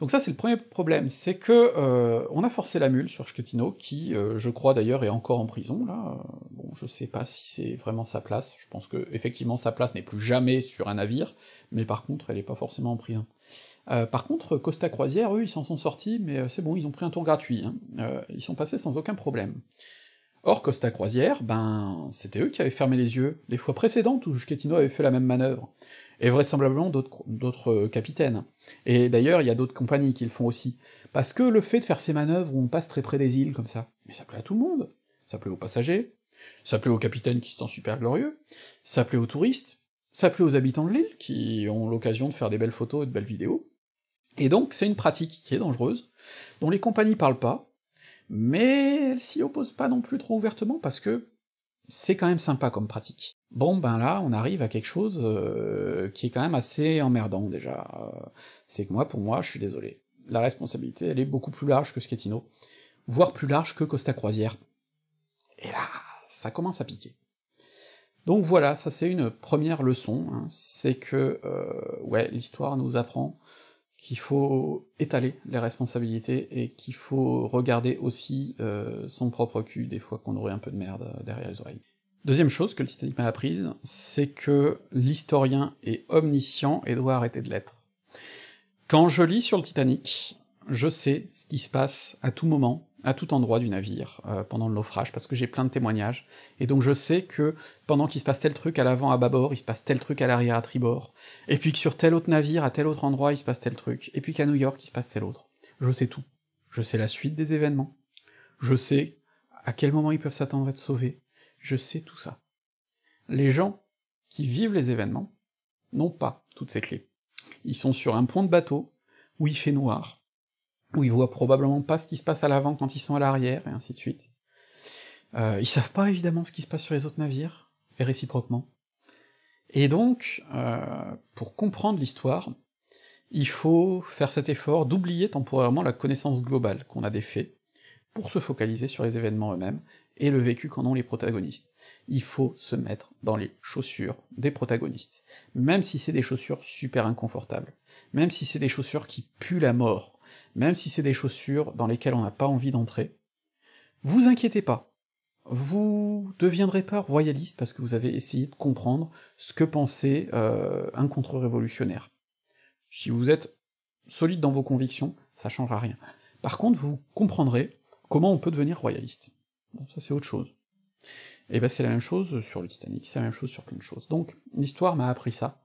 Donc ça, c'est le premier problème, c'est que euh, on a forcé la mule sur Schettino, qui, euh, je crois d'ailleurs, est encore en prison, là. Euh, bon, je sais pas si c'est vraiment sa place, je pense que, effectivement, sa place n'est plus jamais sur un navire, mais par contre, elle est pas forcément en prison. par contre, Costa Croisière, eux, ils s'en sont sortis, mais c'est bon, ils ont pris un tour gratuit, hein. ils sont passés sans aucun problème. Or, Costa Croisière, ben, c'était eux qui avaient fermé les yeux, les fois précédentes où Jusquetino avait fait la même manœuvre, et vraisemblablement d'autres capitaines. Et d'ailleurs, il y a d'autres compagnies qui le font aussi, parce que le fait de faire ces manœuvres où on passe très près des îles comme ça, mais ça plaît à tout le monde, ça plaît aux passagers, ça plaît aux capitaines qui se sentent super glorieux, ça plaît aux touristes, ça plaît aux habitants de l'île, qui ont l'occasion de faire des belles photos et de belles vidéos, et donc c'est une pratique qui est dangereuse, dont les compagnies parlent pas, mais elle s'y oppose pas non plus trop ouvertement, parce que c'est quand même sympa comme pratique. Bon, ben là, on arrive à quelque chose euh, qui est quand même assez emmerdant, déjà. Euh, c'est que moi, pour moi, je suis désolé. La responsabilité, elle est beaucoup plus large que Schettino, voire plus large que Costa Croisière. Et là, ça commence à piquer. Donc voilà, ça c'est une première leçon, hein. c'est que, euh, ouais, l'histoire nous apprend qu'il faut étaler les responsabilités et qu'il faut regarder aussi euh, son propre cul des fois qu'on aurait un peu de merde euh, derrière les oreilles. Deuxième chose que le Titanic m'a apprise, c'est que l'historien est omniscient et doit arrêter de l'être. Quand je lis sur le Titanic, je sais ce qui se passe à tout moment, à tout endroit du navire euh, pendant le naufrage, parce que j'ai plein de témoignages, et donc je sais que pendant qu'il se passe tel truc à l'avant à bâbord, il se passe tel truc à l'arrière à tribord, et puis que sur tel autre navire, à tel autre endroit, il se passe tel truc, et puis qu'à New York, il se passe tel autre. Je sais tout. Je sais la suite des événements. Je sais à quel moment ils peuvent s'attendre à être sauvés. Je sais tout ça. Les gens qui vivent les événements n'ont pas toutes ces clés. Ils sont sur un pont de bateau où il fait noir, où ils voient probablement pas ce qui se passe à l'avant quand ils sont à l'arrière, et ainsi de suite. Euh, ils savent pas évidemment ce qui se passe sur les autres navires, et réciproquement. Et donc, euh, pour comprendre l'histoire, il faut faire cet effort d'oublier temporairement la connaissance globale qu'on a des faits, pour se focaliser sur les événements eux-mêmes, et le vécu qu'en ont les protagonistes. Il faut se mettre dans les chaussures des protagonistes, même si c'est des chaussures super inconfortables, même si c'est des chaussures qui puent la mort, même si c'est des chaussures dans lesquelles on n'a pas envie d'entrer. Vous inquiétez pas, vous deviendrez pas royaliste parce que vous avez essayé de comprendre ce que pensait euh, un contre-révolutionnaire. Si vous êtes solide dans vos convictions, ça changera rien. Par contre, vous comprendrez comment on peut devenir royaliste. Bon, ça c'est autre chose. Et eh ben c'est la même chose sur le Titanic, c'est la même chose sur plein Chose. Donc l'histoire m'a appris ça,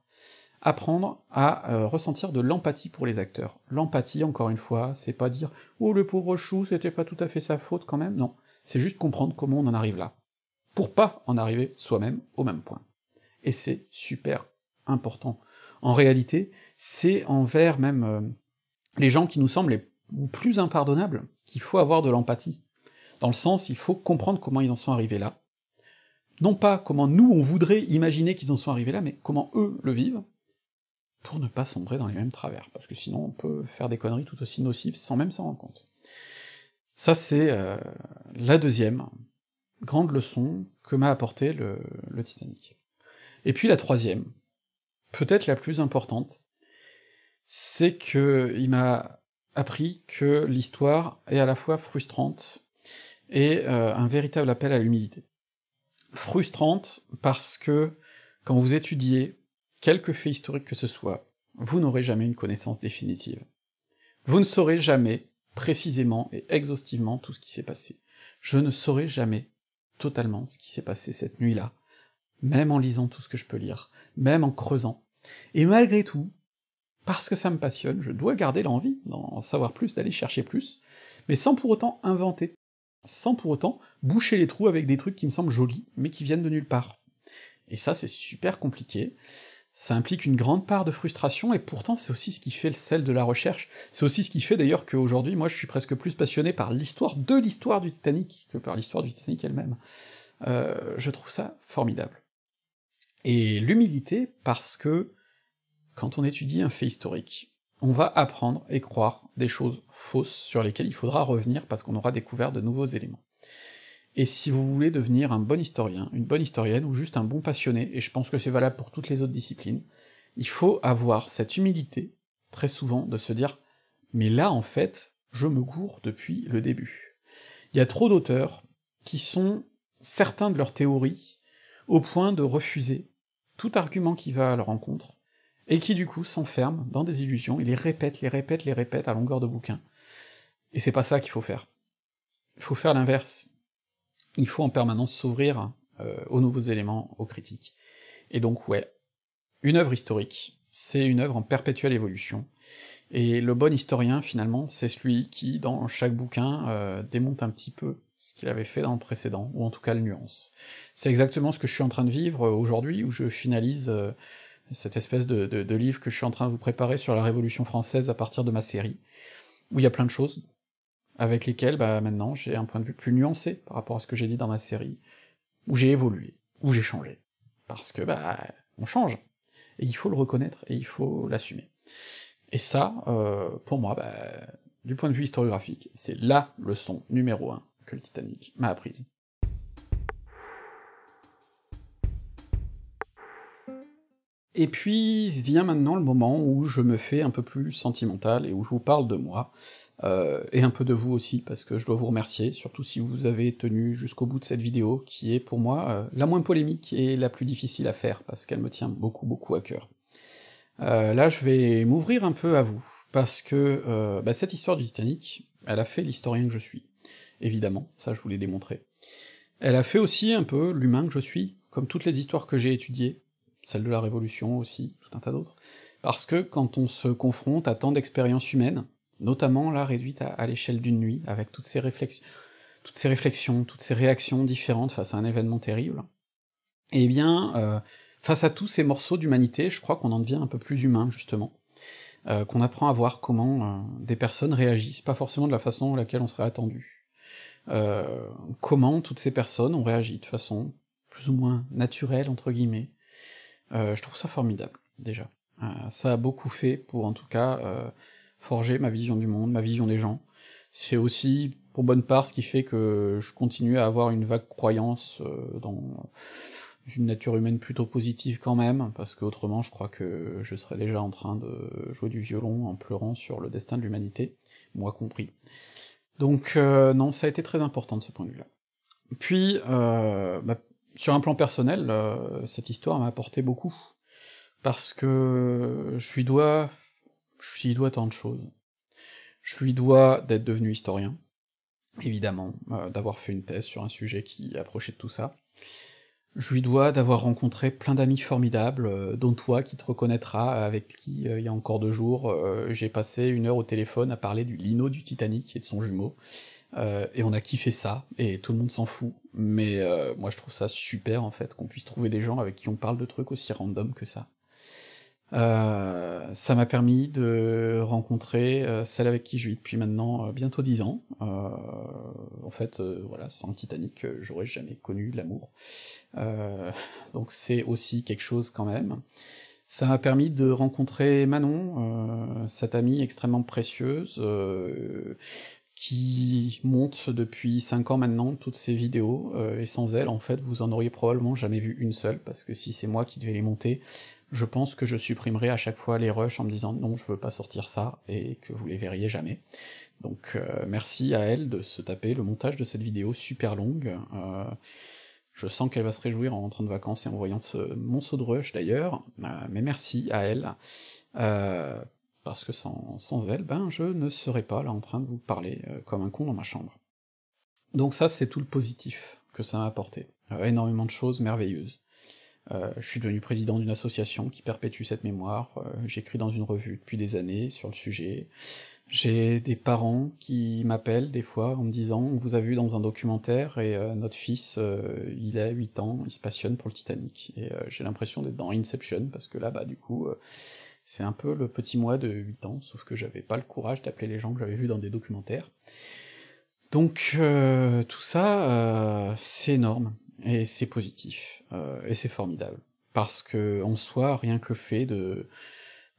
apprendre à euh, ressentir de l'empathie pour les acteurs. L'empathie, encore une fois, c'est pas dire « Oh, le pauvre chou, c'était pas tout à fait sa faute quand même », non. C'est juste comprendre comment on en arrive là, pour pas en arriver soi-même au même point. Et c'est super important. En réalité, c'est envers même euh, les gens qui nous semblent les plus impardonnables qu'il faut avoir de l'empathie. Dans le sens, il faut comprendre comment ils en sont arrivés là, non pas comment nous on voudrait imaginer qu'ils en sont arrivés là, mais comment eux le vivent, pour ne pas sombrer dans les mêmes travers, parce que sinon on peut faire des conneries tout aussi nocives sans même s'en rendre compte. Ça c'est euh, la deuxième grande leçon que m'a apporté le, Titanic. Et puis la troisième, peut-être la plus importante, c'est que il m'a appris que l'histoire est à la fois frustrante et euh, un véritable appel à l'humilité. Frustrante parce que quand vous étudiez quelque fait historique que ce soit, vous n'aurez jamais une connaissance définitive. Vous ne saurez jamais, précisément et exhaustivement, tout ce qui s'est passé. Je ne saurai jamais totalement ce qui s'est passé cette nuit-là, même en lisant tout ce que je peux lire, même en creusant. Et malgré tout, parce que ça me passionne, je dois garder l'envie d'en savoir plus, d'aller chercher plus, mais sans pour autant inventer, sans pour autant boucher les trous avec des trucs qui me semblent jolis, mais qui viennent de nulle part. Et ça, c'est super compliqué, ça implique une grande part de frustration, et pourtant c'est aussi ce qui fait le sel de la recherche, c'est aussi ce qui fait d'ailleurs qu'aujourd'hui moi je suis presque plus passionné par l'histoire de l'histoire du Titanic que par l'histoire du Titanic elle-même. Euh, je trouve ça formidable. Et l'humilité, parce que quand on étudie un fait historique, on va apprendre et croire des choses fausses sur lesquelles il faudra revenir parce qu'on aura découvert de nouveaux éléments et si vous voulez devenir un bon historien, une bonne historienne, ou juste un bon passionné, et je pense que c'est valable pour toutes les autres disciplines, il faut avoir cette humilité, très souvent, de se dire « mais là, en fait, je me gourre depuis le début ». Il y a trop d'auteurs qui sont certains de leurs théories au point de refuser tout argument qui va à leur encontre, et qui du coup s'enferment dans des illusions, et les répètent, les répètent, les répètent à longueur de bouquin. Et c'est pas ça qu'il faut faire. Il faut faire l'inverse il faut en permanence s'ouvrir euh, aux nouveaux éléments, aux critiques. Et donc ouais, une œuvre historique, c'est une œuvre en perpétuelle évolution. Et le bon historien, finalement, c'est celui qui, dans chaque bouquin, euh, démonte un petit peu ce qu'il avait fait dans le précédent, ou en tout cas le nuance. C'est exactement ce que je suis en train de vivre euh, aujourd'hui, où je finalise cette espèce de, de, livre que je suis en train de vous préparer sur la Révolution française à partir de ma série, où il y a plein de choses avec lesquels, bah, maintenant, j'ai un point de vue plus nuancé par rapport à ce que j'ai dit dans ma série, où j'ai évolué, où j'ai changé. Parce que, bah, on change. Et il faut le reconnaître, et il faut l'assumer. Et ça, euh, pour moi, bah, du point de vue historiographique, c'est LA leçon numéro un que le Titanic m'a apprise. Et puis vient maintenant le moment où je me fais un peu plus sentimental et où je vous parle de moi, euh, et un peu de vous aussi, parce que je dois vous remercier, surtout si vous avez tenu jusqu'au bout de cette vidéo, qui est pour moi euh, la moins polémique et la plus difficile à faire, parce qu'elle me tient beaucoup beaucoup à cœur. Euh, là je vais m'ouvrir un peu à vous, parce que bah, cette histoire du Titanic, elle a fait l'historien que je suis, évidemment, ça je vous l'ai démontré. Elle a fait aussi un peu l'humain que je suis, comme toutes les histoires que j'ai étudiées, celle de la Révolution aussi, tout un tas d'autres, parce que quand on se confronte à tant d'expériences humaines, notamment là réduite à, l'échelle d'une nuit, avec toutes ces, réflexions, toutes ces réflexions, toutes ces réactions différentes face à un événement terrible, eh bien, euh, face à tous ces morceaux d'humanité, je crois qu'on en devient un peu plus humain, justement, euh, qu'on apprend à voir comment euh, des personnes réagissent, pas forcément de la façon à laquelle on serait attendu, comment toutes ces personnes ont réagi de façon plus ou moins naturelle, entre guillemets, euh, je trouve ça formidable, déjà. Euh, ça a beaucoup fait pour, en tout cas, euh, forger ma vision du monde, ma vision des gens. C'est aussi, pour bonne part, ce qui fait que je continue à avoir une vague croyance dans une nature humaine plutôt positive quand même, parce que autrement je crois que je serais déjà en train de jouer du violon en pleurant sur le destin de l'humanité, moi compris. Donc non, ça a été très important de ce point de vue-là. Puis, euh, bah, sur un plan personnel, euh, cette histoire m'a apporté beaucoup, parce que je lui dois... je lui dois tant de choses. Je lui dois d'être devenu historien, évidemment, euh, d'avoir fait une thèse sur un sujet qui approchait de tout ça. Je lui dois d'avoir rencontré plein d'amis formidables, euh, dont toi qui te reconnaîtras, avec qui, il y a encore deux jours, j'ai passé une heure au téléphone à parler du lino du Titanic et de son jumeau, euh, et on a kiffé ça, et tout le monde s'en fout. Mais euh, moi je trouve ça super en fait qu'on puisse trouver des gens avec qui on parle de trucs aussi random que ça. Euh, ça m'a permis de rencontrer celle avec qui je vis depuis maintenant bientôt dix ans. en fait, voilà, sans Titanic, j'aurais jamais connu l'amour. <laughs> donc c'est aussi quelque chose quand même. Ça m'a permis de rencontrer Manon, cette amie extrêmement précieuse, qui monte depuis 5 ans maintenant toutes ces vidéos, euh, et sans elle, en fait, vous en auriez probablement jamais vu une seule, parce que si c'est moi qui devais les monter, je pense que je supprimerais à chaque fois les rushs en me disant non, je veux pas sortir ça, et que vous les verriez jamais. Donc euh, merci à elle de se taper le montage de cette vidéo super longue, euh, je sens qu'elle va se réjouir en rentrant de vacances et en voyant ce monceau de rush d'ailleurs, mais merci à elle, parce que sans, elle, ben je ne serais pas là en train de vous parler euh, comme un con dans ma chambre. Donc ça, c'est tout le positif que ça m'a apporté. Euh, énormément de choses merveilleuses. Euh, je suis devenu président d'une association qui perpétue cette mémoire, j'écris dans une revue depuis des années sur le sujet, j'ai des parents qui m'appellent des fois en me disant « on vous a vu dans un documentaire et notre fils, il a 8 ans, il se passionne pour le Titanic », et j'ai l'impression d'être dans Inception, parce que là, bah du coup c'est un peu le petit mois de 8 ans, sauf que j'avais pas le courage d'appeler les gens que j'avais vus dans des documentaires. Donc euh, tout ça, euh, c'est énorme, et c'est positif, euh, et c'est formidable. Parce que en soi, rien que fait de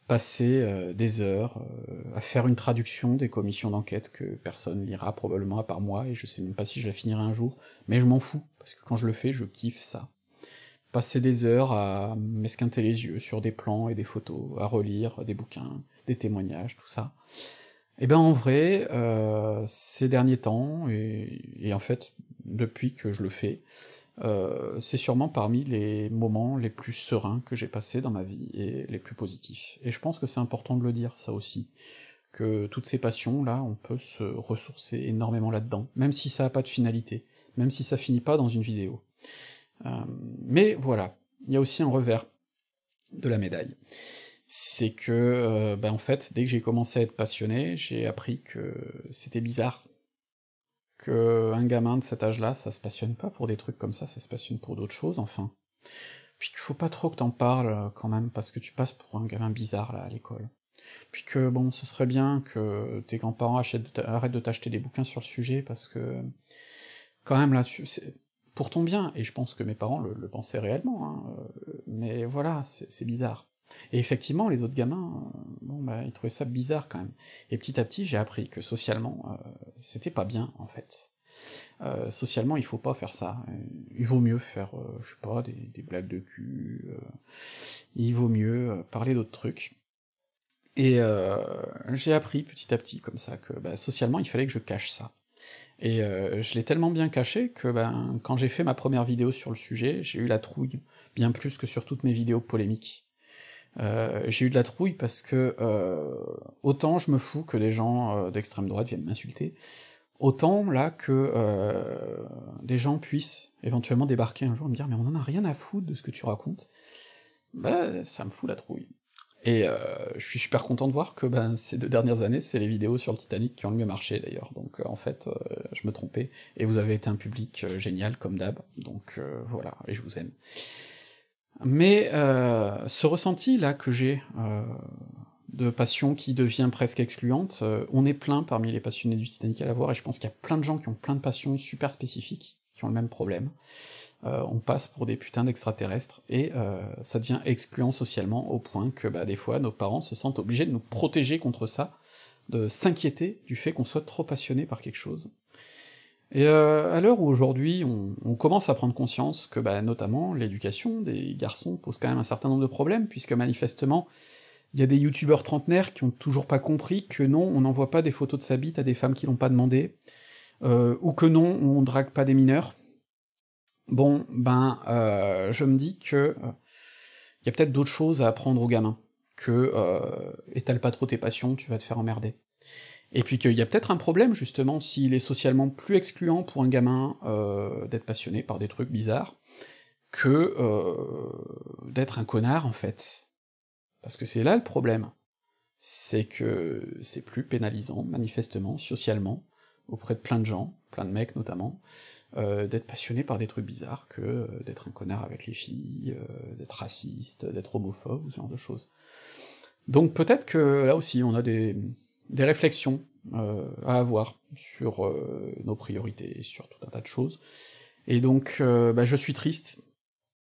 passer des heures à faire une traduction des commissions d'enquête que personne lira probablement à part moi, et je sais même pas si je la finirai un jour, mais je m'en fous, parce que quand je le fais, je kiffe ça passer des heures à m'esquinter les yeux sur des plans et des photos, à relire des bouquins, des témoignages, tout ça. Et eh ben en vrai, euh, ces derniers temps, et, en fait depuis que je le fais, euh, c'est sûrement parmi les moments les plus sereins que j'ai passés dans ma vie, et les plus positifs. Et je pense que c'est important de le dire, ça aussi, que toutes ces passions-là, on peut se ressourcer énormément là-dedans, même si ça n'a pas de finalité, même si ça finit pas dans une vidéo. Euh, mais voilà, il y a aussi un revers de la médaille. C'est que, euh, ben en fait, dès que j'ai commencé à être passionné, j'ai appris que c'était bizarre que un gamin de cet âge-là, ça se passionne pas pour des trucs comme ça, ça se passionne pour d'autres choses, enfin. Puis qu'il faut pas trop que t'en parles, euh, quand même, parce que tu passes pour un gamin bizarre, là, à l'école. Puis que, bon, ce serait bien que tes grands-parents arrêtent de t'acheter des bouquins sur le sujet, parce que... Quand même, là, tu pour ton bien, et je pense que mes parents le, pensaient réellement, hein. euh, mais voilà, c'est bizarre. Et effectivement, les autres gamins, euh, bon bah, ils trouvaient ça bizarre quand même. Et petit à petit, j'ai appris que socialement, euh, c'était pas bien, en fait. socialement, il faut pas faire ça. Il vaut mieux faire, je sais pas, des, blagues de cul, il vaut mieux parler d'autres trucs. Et j'ai appris petit à petit, comme ça, que bah, socialement, il fallait que je cache ça. Et euh, je l'ai tellement bien caché que ben, quand j'ai fait ma première vidéo sur le sujet, j'ai eu la trouille, bien plus que sur toutes mes vidéos polémiques. Euh, j'ai eu de la trouille parce que euh, autant je me fous que des gens d'extrême droite viennent m'insulter, autant là que des gens puissent éventuellement débarquer un jour et me dire mais on en a rien à foutre de ce que tu racontes, bah ça me fout la trouille. Et euh, je suis super content de voir que ben, ces deux dernières années, c'est les vidéos sur le Titanic qui ont le mieux marché d'ailleurs. Donc euh, en fait, euh, je me trompais. Et vous avez été un public génial comme d'hab. Donc voilà, et je vous aime. Mais ce ressenti là que j'ai de passion qui devient presque excluante, on est plein parmi les passionnés du Titanic à l'avoir, et je pense qu'il y a plein de gens qui ont plein de passions super spécifiques, qui ont le même problème. Euh, on passe pour des putains d'extraterrestres, et euh, ça devient excluant socialement au point que bah, des fois nos parents se sentent obligés de nous protéger contre ça, de s'inquiéter du fait qu'on soit trop passionné par quelque chose. Et euh, à l'heure où aujourd'hui on, commence à prendre conscience que bah, notamment l'éducation des garçons pose quand même un certain nombre de problèmes, puisque manifestement il y a des youtubeurs trentenaires qui ont toujours pas compris que non, on n'envoie pas des photos de sa bite à des femmes qui l'ont pas demandé, ou que non, on drague pas des mineurs, bon, ben, euh, je me dis que euh, il y a peut-être d'autres choses à apprendre aux gamins, que euh, étale pas trop tes passions, tu vas te faire emmerder. Et puis qu'il y a peut-être un problème, justement, s'il est socialement plus excluant pour un gamin euh, d'être passionné par des trucs bizarres, que d'être un connard, en fait. Parce que c'est là le problème. C'est que c'est plus pénalisant, manifestement, socialement, auprès de plein de gens, plein de mecs notamment, euh, d'être passionné par des trucs bizarres que euh, d'être un connard avec les filles, euh, d'être raciste, d'être homophobe, ce genre de choses. Donc peut-être que là aussi on a des, des réflexions à avoir sur nos priorités, sur tout un tas de choses, et donc bah, je suis triste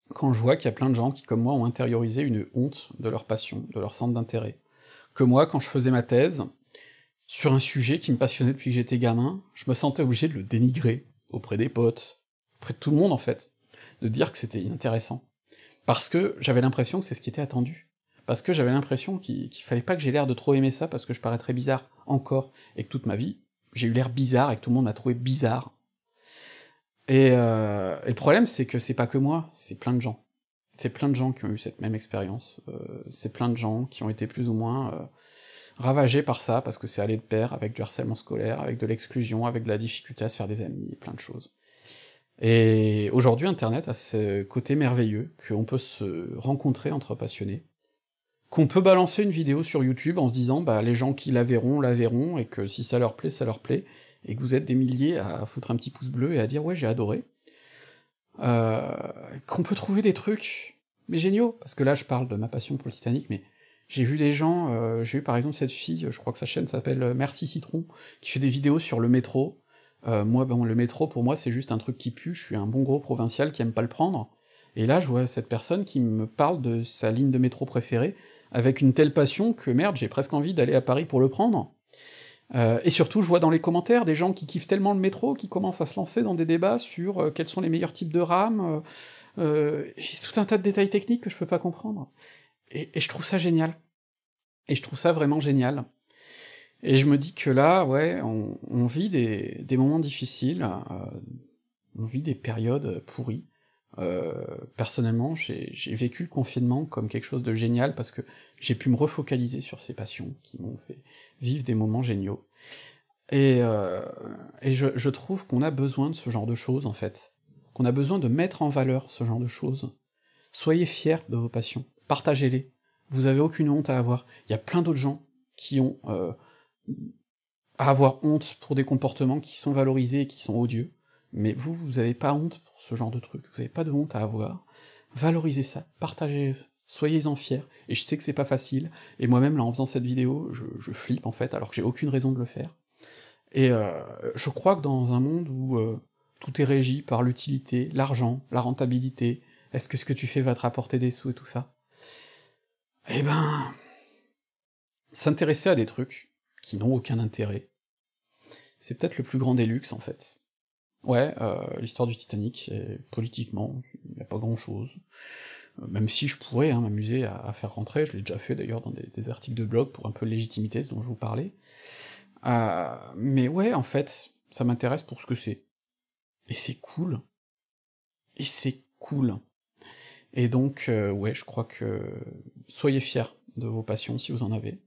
quand je vois qu'il y a plein de gens qui, comme moi, ont intériorisé une honte de leur passion, de leur centre d'intérêt. Que moi, quand je faisais ma thèse, sur un sujet qui me passionnait depuis que j'étais gamin, je me sentais obligé de le dénigrer, auprès des potes, auprès de tout le monde en fait, de dire que c'était intéressant. Parce que j'avais l'impression que c'est ce qui était attendu. Parce que j'avais l'impression qu'il fallait pas que j'ai l'air de trop aimer ça parce que je paraîtrais bizarre encore, et que toute ma vie, j'ai eu l'air bizarre et que tout le monde m'a trouvé bizarre. Euh, et, le problème, c'est que c'est pas que moi, c'est plein de gens. C'est plein de gens qui ont eu cette même expérience, euh, c'est plein de gens qui ont été plus ou moins euh, ravagé par ça, parce que c'est allé de pair avec du harcèlement scolaire, avec de l'exclusion, avec de la difficulté à se faire des amis, plein de choses. Et aujourd'hui, Internet a ce côté merveilleux, qu'on peut se rencontrer entre passionnés, qu'on peut balancer une vidéo sur YouTube en se disant bah les gens qui la verront, la verront, et que si ça leur plaît, ça leur plaît, et que vous êtes des milliers à foutre un petit pouce bleu et à dire ouais j'ai adoré, euh, qu'on peut trouver des trucs, mais géniaux, parce que là je parle de ma passion pour le Titanic, mais j'ai vu des gens, euh, j'ai eu par exemple cette fille, je crois que sa chaîne s'appelle euh, Merci Citron, qui fait des vidéos sur le métro. Euh, moi, bon, le métro, pour moi, c'est juste un truc qui pue, je suis un bon gros provincial qui aime pas le prendre. Et là, je vois cette personne qui me parle de sa ligne de métro préférée, avec une telle passion que merde, j'ai presque envie d'aller à Paris pour le prendre. et surtout, je vois dans les commentaires des gens qui kiffent tellement le métro, qui commencent à se lancer dans des débats sur quels sont les meilleurs types de rames, j'ai tout un tas de détails techniques que je peux pas comprendre et, je trouve ça génial. Et je trouve ça vraiment génial. Et je me dis que là, ouais, on, vit des, moments difficiles, euh, on vit des périodes pourries. Euh, personnellement, j'ai vécu le confinement comme quelque chose de génial parce que j'ai pu me refocaliser sur ces passions qui m'ont fait vivre des moments géniaux. Et, euh, je, trouve qu'on a besoin de ce genre de choses, en fait. Qu'on a besoin de mettre en valeur ce genre de choses. Soyez fiers de vos passions partagez-les. Vous avez aucune honte à avoir. Il y a plein d'autres gens qui ont euh, à avoir honte pour des comportements qui sont valorisés et qui sont odieux. Mais vous, vous n'avez pas honte pour ce genre de truc. Vous n'avez pas de honte à avoir. Valorisez ça, partagez, soyez-en fiers. Et je sais que c'est pas facile. Et moi-même, là, en faisant cette vidéo, je, flippe en fait, alors que j'ai aucune raison de le faire. Et euh, je crois que dans un monde où euh, tout est régi par l'utilité, l'argent, la rentabilité, est-ce que ce que tu fais va te rapporter des sous et tout ça, eh ben, s'intéresser à des trucs qui n'ont aucun intérêt, c'est peut-être le plus grand des luxes en fait. Ouais, euh, l'histoire du Titanic, politiquement, il a pas grand-chose. Euh, même si je pourrais hein, m'amuser à, faire rentrer, je l'ai déjà fait d'ailleurs dans des, articles de blog pour un peu de légitimité, ce dont je vous parlais. Euh, mais ouais, en fait, ça m'intéresse pour ce que c'est. Et c'est cool. Et c'est cool. Et donc, euh, ouais, je crois que soyez fiers de vos passions si vous en avez,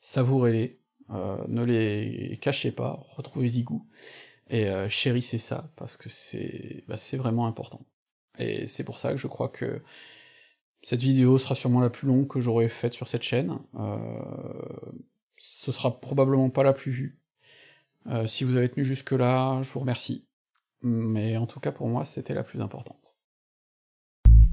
savourez-les, euh, ne les cachez pas, retrouvez-y goût, et euh, chérissez ça, parce que c'est bah, vraiment important. Et c'est pour ça que je crois que cette vidéo sera sûrement la plus longue que j'aurai faite sur cette chaîne, ce sera probablement pas la plus vue. si vous avez tenu jusque-là, je vous remercie. Mais en tout cas pour moi, c'était la plus importante.